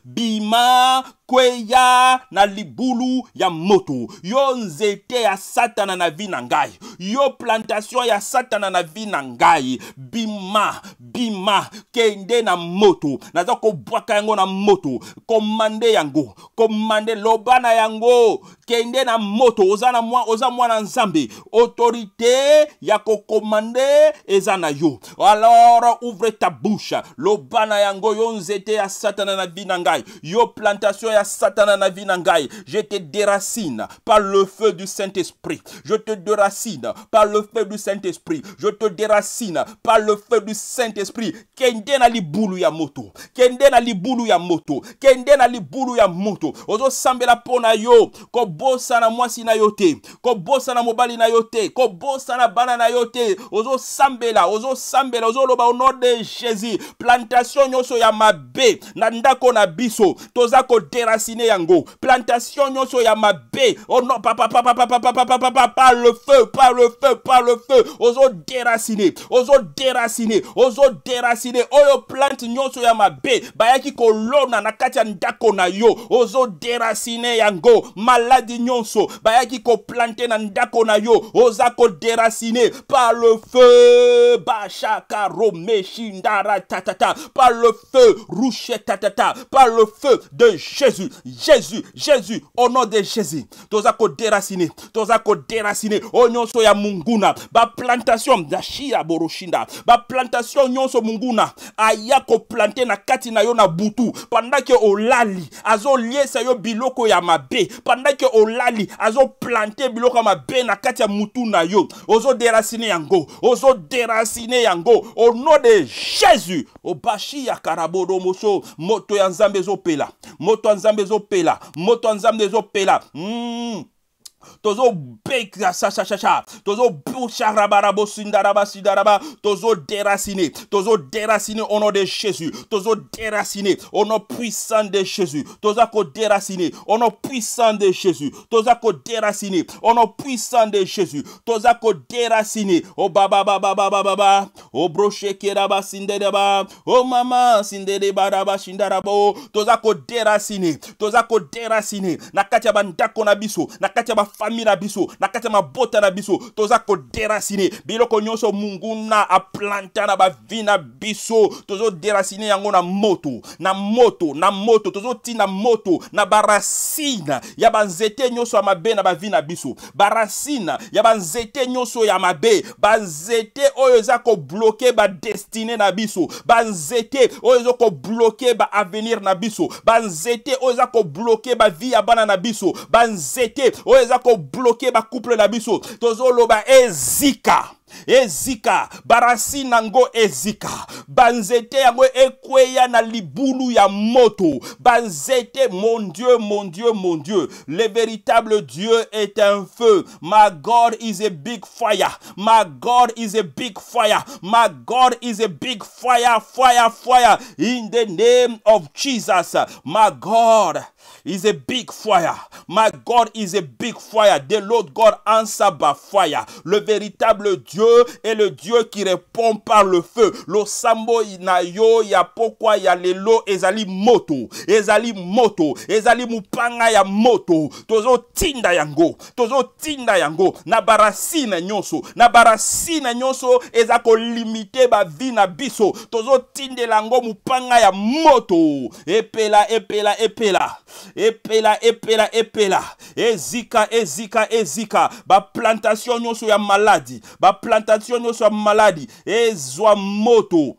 bima kweya na libulu ya moto yo nzete ya satana na vi na ngai yo plantation ya satana na vi na ngai bima Pima, kende na moto ko boaka yango na moto komande yango komande lobana yango kende na moto oza na mwa, oza mwana nzambe autorité ya kokomande eza na yo alors ouvre ta bouche Lobana yango yo nzete ya satana na vie yo plantation ya satana na vie je te déracine par le feu du saint-esprit je te déracine par le feu du saint-esprit je te déracine par le feu du saint-esprit kende na libulu ya moto kende na libulu ya moto kende na libulu ya moto ozosambela mpo pona yo na mwasi na yo te kobosana mobali na yo banana yote bana na sambela, ozo sambela, ozo loba au nom de jésus plantation nyoso ya mabe nanda ndako na biso toza déraciner yango plantation nyoso ya mabe oh non, papa, papa, papa, papa, papa, pa pa le feu par le feu par le feu ozo déraciner ozo déraciner ozo déraciner oyo plante nyoso ya mabe bayaki kolona na kati ya ndako na yo ozo déraciner yango Malade. Di nyonso bayaki planter na ndako na yo oza koderasine par le feu bashaka romeshindara tatata par le feu rushe tatata par le feu de jésus jésus jésus au nom de jésus toza ko déraciné, toza ko déraciné, onyonso ya munguna ba plantation ya borushinda, boroshinda plantation nyonso munguna aya planter na katina yo na butu pendant ke olali sa yo biloko ya mabe pendant ke olali planté biloko planté. mabe na kati ya mutu na yo ozodéracine yango ozodéracine yango au nom de jésus obashi ya Moso. moto ya nzambe pela. moto nzambe zo pela. moto ya nzambe tozo beka sa. tozo boucha rabarabo sindaraba sindaraba tozo déraciné tozo déraciné au nom de Jésus tozo déraciné au nom puissant de Jésus toza ko déraciné au nom puissant de Jésus toza ko déraciné au nom puissant de Jésus toza ko déraciné au oh, baba baba baba baba au oh, broche keraba sindaraba au oh, mama sindaraba raba sindarabo toza ko déraciné toza ko déraciné na kati biso famille na biso na kati ya mabota na biso toza koderasine biloko nyonso munguna aplanta na bavi na biso tozoderasine yango na moto na moto na moto tozotinda moto na barasine ya banzete nyonso ya mabe na bavi na biso barasine ya banzete nyonso ya mabe banzete oyo eza kobloke badestine na biso banzete oyo eza kobloke baavenir na biso banzete oyo eza kobloke bavi ya bana na biso banzete oyo eza ko bloquer ba couple na biso tozoloba ezika ezika barasi nango ezika banzete yango ekweya na libulu ya moto banzete mon dieu mon dieu mon dieu le véritable dieu est un feu my god is a big fire my god is a big fire my god is a big fire fire fire in the name of jesus my god is a big fire. My God is a big fire. The Lord God answer by fire. Le véritable Dieu est le Dieu qui répond par le feu. Lo sambo inayo ya pokwa ya lelo ezali moto. Ezali moto. Ezali mupanga ya moto. Tozo tinda yango. Tozo tinda yango. Na barasine nyonso. Na barasine nyonso ezako limité ba vi na biso. Tozo Tinde yango mupanga ya moto. Epela epela epela epela epela epela ezika ezika ezika nous soya ya maladi plantation, nous ya maladi ezwa moto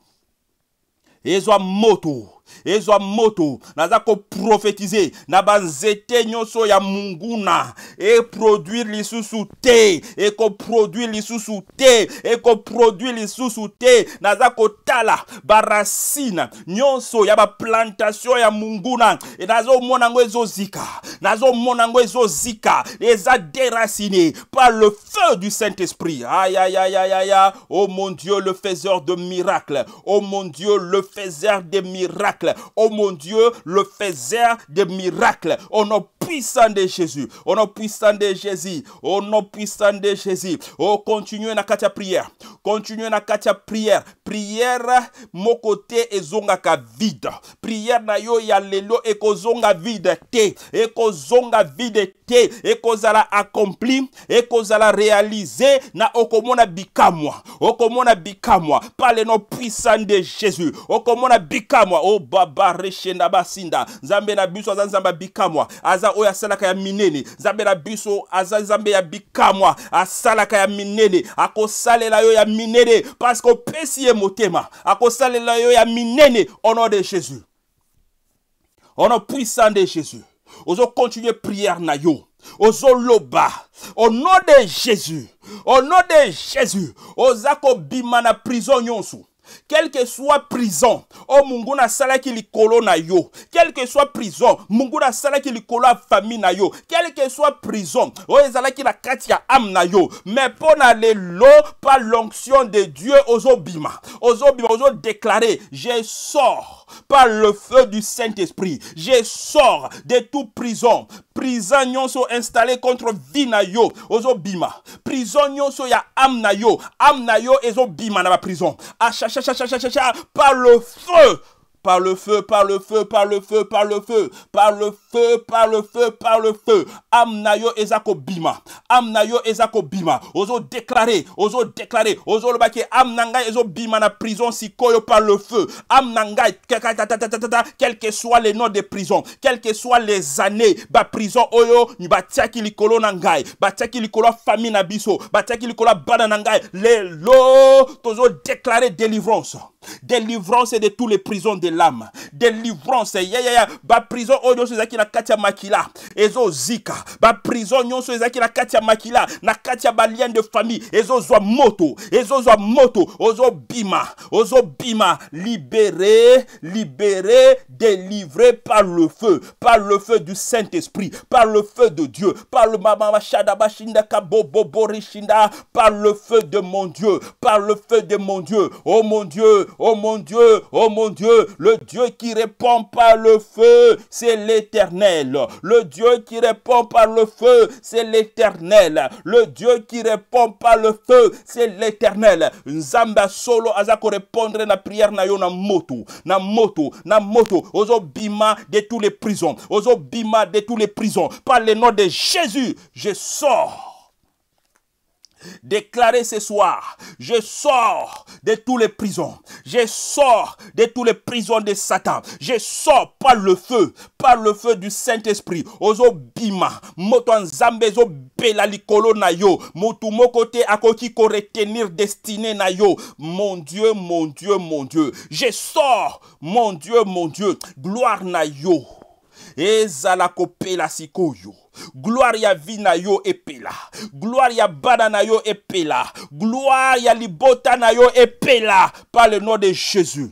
ezwa moto ezwa moto naza prophétiser, na banzete nyonso ya munguna eproduire lisusu te produire lisusu te ekoproduire e lisusu te naza kotala racine nyonso ya plantation ya munguna e nazo zika Nazo nazomona zo zika eza déraciné par le feu du saint-esprit aya o oh mon dieu le faiseur de miracles, oh mon dieu le faiseur de miracles. Oh mon Dieu, le faiseur des miracles. Au nom puissant de Jésus. Au nom puissant de Jésus. Au nom puissant de Jésus. Oh, continuez la prier. prière. Continuez na katia prière. Prière mokote zonga vide. Prière na yo ya lelo zonga vide te. zonga vide te. Ekozala accompli, zala réalisé na okomona bikamwa. Okomona bikamwa par le nom puissant de Jésus. Okomona bikamwa. Oh baba reshenda basinda nzambe na biso aza nzambe bikamwa aza oyo asalaka ya minene nzambe na biso aza nzambe ya bikamwa asalaka ya minene akosalela yo ya minene que opesi ye motema akosalela yo ya minene au nom de jésus au nom puissant de jésus continue prière na yo loba. au nom de jésus au nom de jésus oza bimana na prison nyonso quelle que soit prison Munguna oh, mungu nasalaki likolo na yo quelle que soit prison sala ki likolo ya famille na yo quelle que soit prison oh, ezala ki na kati ya am na yo mais pour aller l'eau, par l'onction de dieu aux obima, déclarer, je sors par le feu du Saint-Esprit. Je sors de toute prison. Prison sont installés contre vinayo bima. Prison so ya amnayo. Amnayo dans na prison. par le feu par le feu, par le feu, par le feu, par le feu, par le feu, par le feu, par le feu. Amnayo ezako bima, amnayo ezako bima. Ozo déclaré, ozo déclaré... ozo le baké amnangai ezo bima na prison Si koyo par le feu. Amnangai quel que soit les noms des prisons, Quel que soit les années, ba prison oyo ni ba ki likolo nangai, ba ki likolo famine abiso... biso, ba ki likolo bana nangai. lo tozo déclarer délivrance, délivrance de tous les prisons de l'âme. Délivrance, yaya, ba prison, oh, nyonso ezalaki na makila. Ezo makila ezozika prison yon ezalaki na la makila na katia balian de famille ezozwa moto ezozwa moto ozo bima Ozo bima libéré libéré délivré par le feu par le feu du Saint-Esprit par le feu de Dieu par le par le feu de mon Dieu par le feu de mon Dieu oh mon Dieu oh mon Dieu oh mon Dieu le Dieu qui répond par le feu, c'est l'éternel. Le Dieu qui répond par le feu, c'est l'éternel. Le Dieu qui répond par le feu, c'est l'éternel. Nzamba solo aza répondre la prière na yo na moto, na moto, na moto, de tous les prisons, ozo bima de tous les prisons. Par le nom de Jésus, je sors déclarer ce soir, je sors de tous les prisons, je sors de tous les prisons de Satan, je sors par le feu, par le feu du Saint-Esprit, ozo bima, destiné mon Dieu, mon Dieu, mon Dieu, je sors, mon Dieu, mon Dieu, gloire na ezala kopela sikoyo gloire à Vinayo yo epela gloire à bana yo epela gloire à libota yo epela par le nom de jésus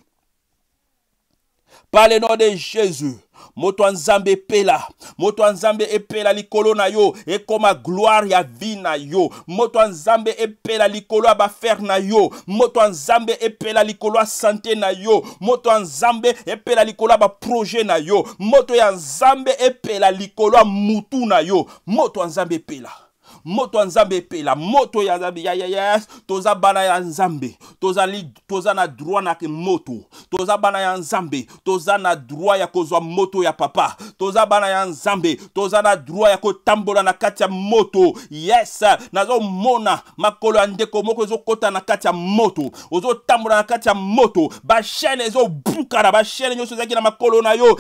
par le nom de jésus moto pella, nzambe pela moto nzambe epela likolo na yo ekoma gloire ya vie na yo moto nzambe epela likolo ya na yo moto nzambe epela likolo ya na yo moto nzambe epela likolo ya na yo moto ya nzambe epela likolo mutu na yo moto nzambe moto ya nzambe la moto ya nzambe ya, ya, ya, toza bana ya nzambe li, toza na droit moto toza bana ya nzambe toza na droit ya kozwa moto ya papa toza bana ya nzambe toza na droit ya kotambola na kati moto yes mona, makolo ya ndeko moko kota na kati ya moto ozotambola na kati ya moto Bukana ezo bashane nyonso ezalaki na makolo na yo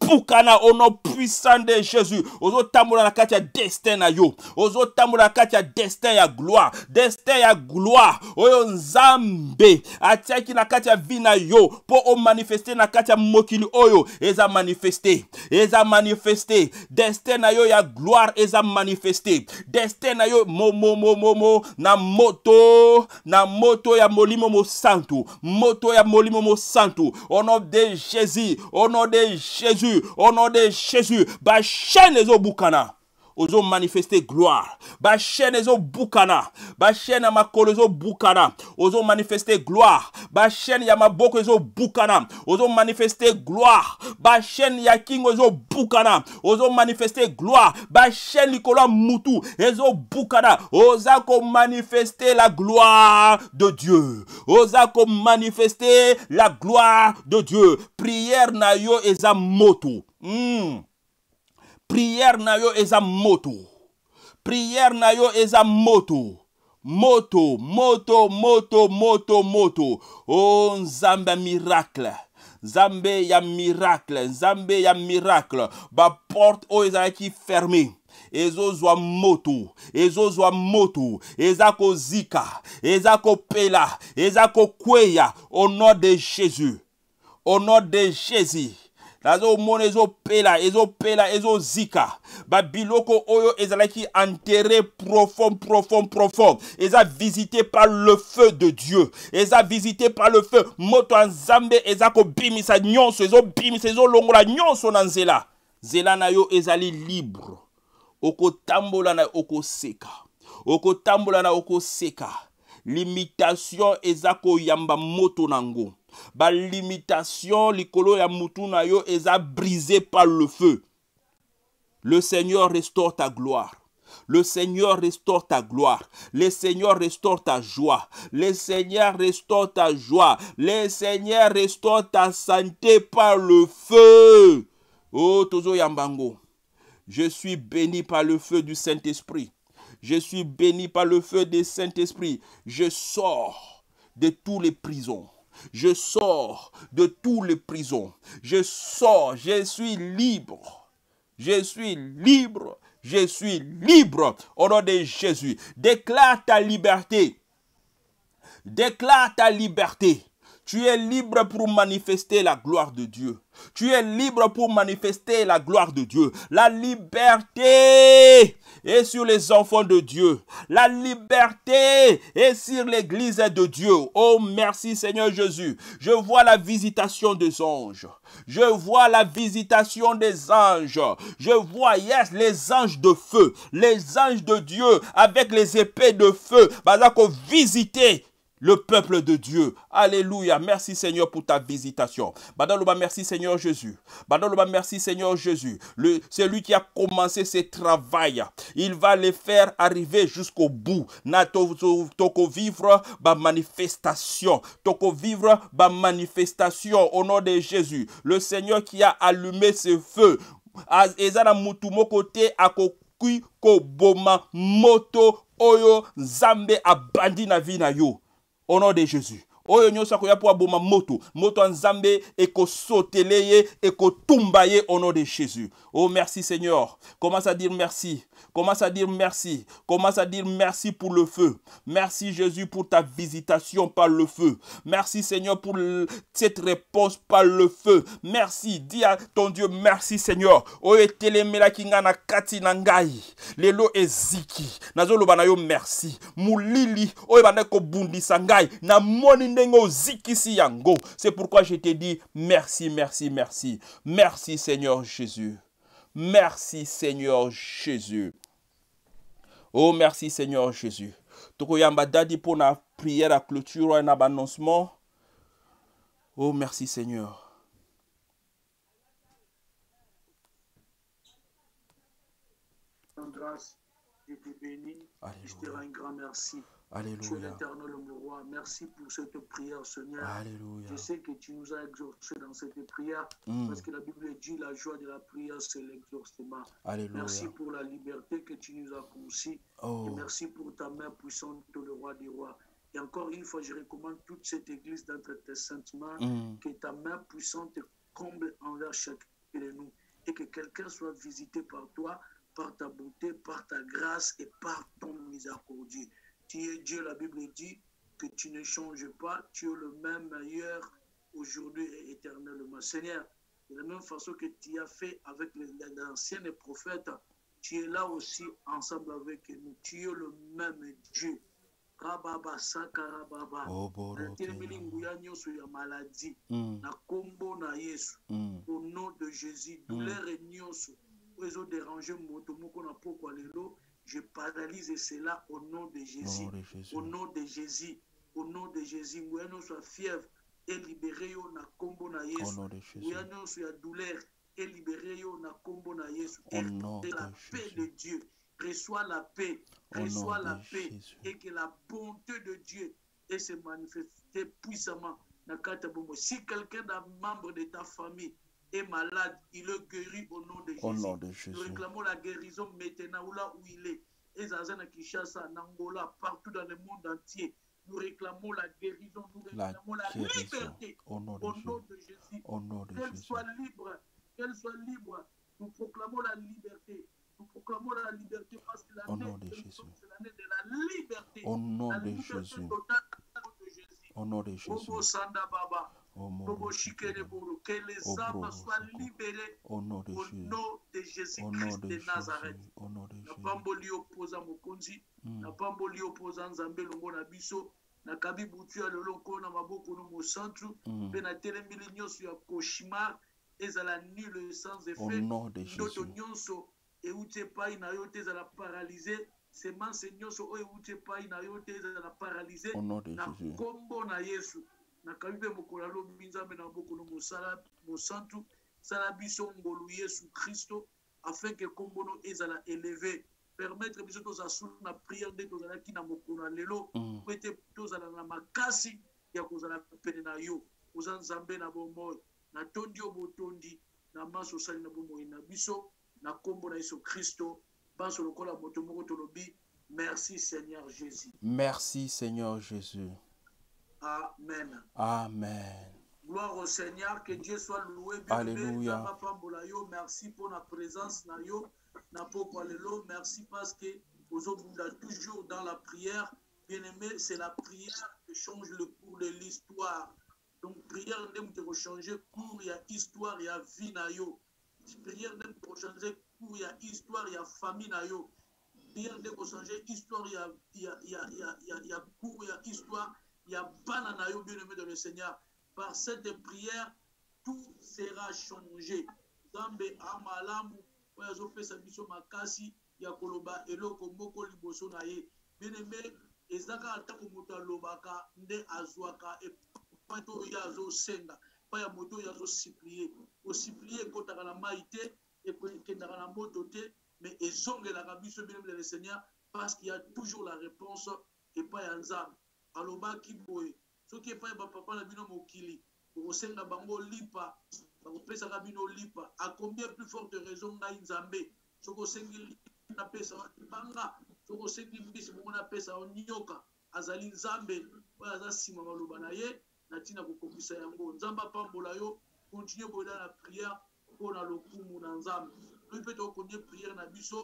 Bukana au nom puissant de jésus ozotambola na kati destin na yo ozo Tamura kati ya destin ya gloire destin ya gloire oyo nzambe atiaki na kati ya na yo o manifeste na kati mokili oyo eza manifeste eza manifeste destin na yo ya gloire eza manifeste destin na yo momo na moto na moto ya molimo Santo moto ya molimo Santo au nom de jésus au nom de jésus au nom de jésus bashaine ezobukana ozo manifeste gloire bashene ezo bukana Ba ya makolo ezo bukana ozo manifeste gloire bashene ya maboko ezo bukana ozo manifeste gloire bashene ya kingo ezo bukana ozo manifeste gloire bashene likolo ya mutu ezo bukana oza manifester la gloire de dieu oza manifester la gloire de dieu prière na yo eza moto hmm prière na yo moto prière na yo eza moto moto moto moto moto moto o oh, nzambe miracle Zambe ya miracle Zambe ya miracle porte porte ezalaki zo moto moto ezako zika, ezako pela, ezako kweya. au nom de jésus au nom de jésus ezo pela, zika zika. babiloko oyo ezalaki enterré profond profond profond eza visité par le feu de dieu eza visité par le feu moto ya ezako eza bimisa nyonso ezo longola nyonso na nzela Zela na yo ezali libre oko okotambola na oko okotambola na seka limitation ezako yamba moto nango ba limitation likolo ya mutu yo brisé par le feu le seigneur restaure ta gloire le Seigneur restaure ta gloire. Le Seigneur restaure ta joie. Le Seigneur restaure ta joie. Le Seigneur restaure ta santé par le feu. Oh Yambango, je suis béni par le feu du Saint-Esprit. Je suis béni par le feu du Saint-Esprit. Je sors de tous les prisons. Je sors de tous les prisons. Je sors. Je suis libre. Je suis libre. Je suis libre. Au nom de Jésus. Déclare ta liberté. Déclare ta liberté. Tu es libre pour manifester la gloire de Dieu. Tu es libre pour manifester la gloire de Dieu. La liberté est sur les enfants de Dieu. La liberté est sur l'église de Dieu. Oh merci Seigneur Jésus. Je vois la visitation des anges. Je vois la visitation des anges. Je vois, yes, les anges de feu. Les anges de Dieu avec les épées de feu. qu'on visiter le peuple de Dieu. Alléluia. Merci Seigneur pour ta visitation. Badaloba, merci Seigneur Jésus. Badaloba, merci Seigneur Jésus. Le, celui qui a commencé ses travail, il va les faire arriver jusqu'au bout. Na toko vivre ba manifestation. Toko vivre ba manifestation au nom de Jésus. Le Seigneur qui a allumé ce feu. Ezana côté koboma moto oyo zambe abandi na au nom de Jésus oyo nyonso akoya mpo aboma moto moto ya nzambe ekosotele ye ekotumba au nom de jésus oh merci seigneur commence à dire merci commence à dire merci commence à dire merci pour le feu merci jésus pour ta visitation par le feu merci seigneur pour cette réponse par le feu merci dis à ton dieu merci seigneur oyo etelemelaki ngai na kati na ngai lelo eziki nazoloba na yo merci molili oyo ebandaki kobundisa ngai na c'est pourquoi je te dis merci, merci, merci. Merci Seigneur Jésus. Merci Seigneur Jésus. Oh, merci Seigneur Jésus. Tokoyamba dadi pour la prière à clôture et annoncement. Oh, merci Seigneur. Grâce, je te bénis, je te rends un grand merci. Alléluia. l'éternel, mon roi, merci pour cette prière, Seigneur. Alléluia. Je sais que tu nous as exorcés dans cette prière, hmm. parce que la Bible dit la joie de la prière, c'est l'exorcement. Merci pour la liberté que tu nous as conçue. Oh. merci pour ta main puissante, le roi des rois. Et encore une fois, je recommande toute cette église d'entre tes saintes mains, hmm. que ta main puissante comble envers chacun de nous, et que quelqu'un soit visité par toi, par ta bonté, par ta grâce et par ton miséricorde. Tu es Dieu, la Bible dit que tu ne changes pas, tu es le même ailleurs aujourd'hui et éternellement. Seigneur, de la même façon que tu as fait avec les, anciens prophètes, tu es là aussi ensemble avec nous. Tu es le même Dieu. au nom de jésus douleur hmm. moto je paralyse cela au nom de Jésus. Au nom de Jésus. Au nom de Jésus. Où soit fièvre et libéré oh, au na combo na Yesu. Où soit douleur et libéré au oh, na combo na Yesu. Et la paix de Dieu. Reçois la paix. Reçois la paix. Et que la bonté de Dieu ait se manifeste puissamment. Si quelqu'un d'un membre de ta famille est malade, il le guérit au nom de Jésus. Nous réclamons la guérison maintenant, là où il est. Et en Angola, partout dans le monde entier. Nous réclamons la guérison, nous réclamons la, liberté au nom de, Jésus. Qu'elle soit libre, qu'elle soit libre. Nous proclamons la liberté. Nous proclamons la liberté parce que l'année de la liberté. Au nom de Jésus. au nom de Jésus. Au nom de Jésus. Au nom de Jésus que les âmes soient libérées au nom de, Jésus-Christ de, Nazareth. Na pamboli opoza mokonzi, na hmm. pamboli opoza nzambe longo na biso, nakabi butu ya lelo na maboko no mosantru mpe hmm. natelemeli nyonso ya cauchemar ezala nul sans effet ndoto nyonso euti epai na yo ezala paralysé, semence nyonso oyo euti epai na yo te ezala paralyse na nkombo na yesu nakambi mpe mokolo alobi nzambe na bokolo mosantu sala biso ngolu yesu kristo afin ke kombono ezala éleve permettre biso tozala sulu na priere nde tozalaki na mokolo ya lelo mm. po ete tozala na makasi ya kozala pene na yo oza nzambe na bomoi natondi yo botondi na maso osali na bomoi na biso na kombo na yesu kristo banso lokola moto moko tolobi merci seigneur jésus merci seigneur jésus Amen. Amen. Gloire au Seigneur, que Dieu soit loué. Alléluia. Merci pour la présence. Merci parce que vous êtes toujours dans la prière. Bien-aimé, c'est la prière qui change le cours de l'histoire. Donc, prière de te changer cours, il y a histoire, il y a vie. Prière de vous changer cours, il y a histoire, il y a famille. Prière de vous changer histoire, il y a cours, il y a histoire. ya bana na yo bien-aimé dans le Seigneur par cette prière tout sera changé nzambe amalamu oyo azopesa biso makasi ya koloba eloko moko liboso na ye bien-aimé eza kaka ntango moto alobaka nde azwaka epai to oyo azosenga epai ya moto oyo azosiplie kosiplie ekotaka na mai te ekendaka na moto te mais ezongelaka biso bien-aimé dans le seigneur parce qu'il y a toujours la réponse epai ya nzambe alobaki boye soki epai bapapa na bino mokili bokosenga bango lipa bakopesaka bino lipa akombie plus forte raison ngai nzambe soki osengi napesa yo libanga soki osengi mbisi bongo napesa yo nioka azali nzambe oyo aza nsima maloba na ye na ntina kokokisa yango nzambe apambola yo continue koyela na priere mpo na lokumu na nzambe lobi mpe tokokontinue priere na biso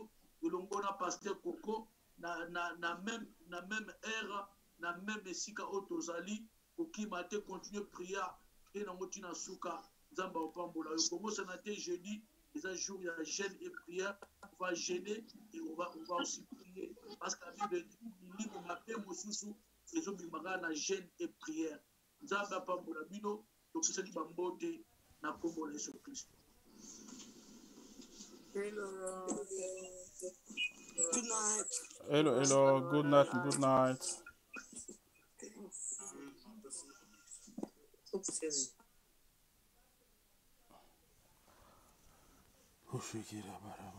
elongo na paster koko na, na, na, même, na même ere na meme esika oyo tozali kokima te continue priere prie nango ntina suka nzambe opambola yo kobosana te jeudi eza jour ya jeune et prière va gêner et on va, on va aussi prier parce que la bible lilingo mabe mosusu ezobimaka na jeune et prière nzambe apambola bino tokisani bambote na kombo na yesu kristo Hello, hello, good night, good night. obsesión. Oshikira para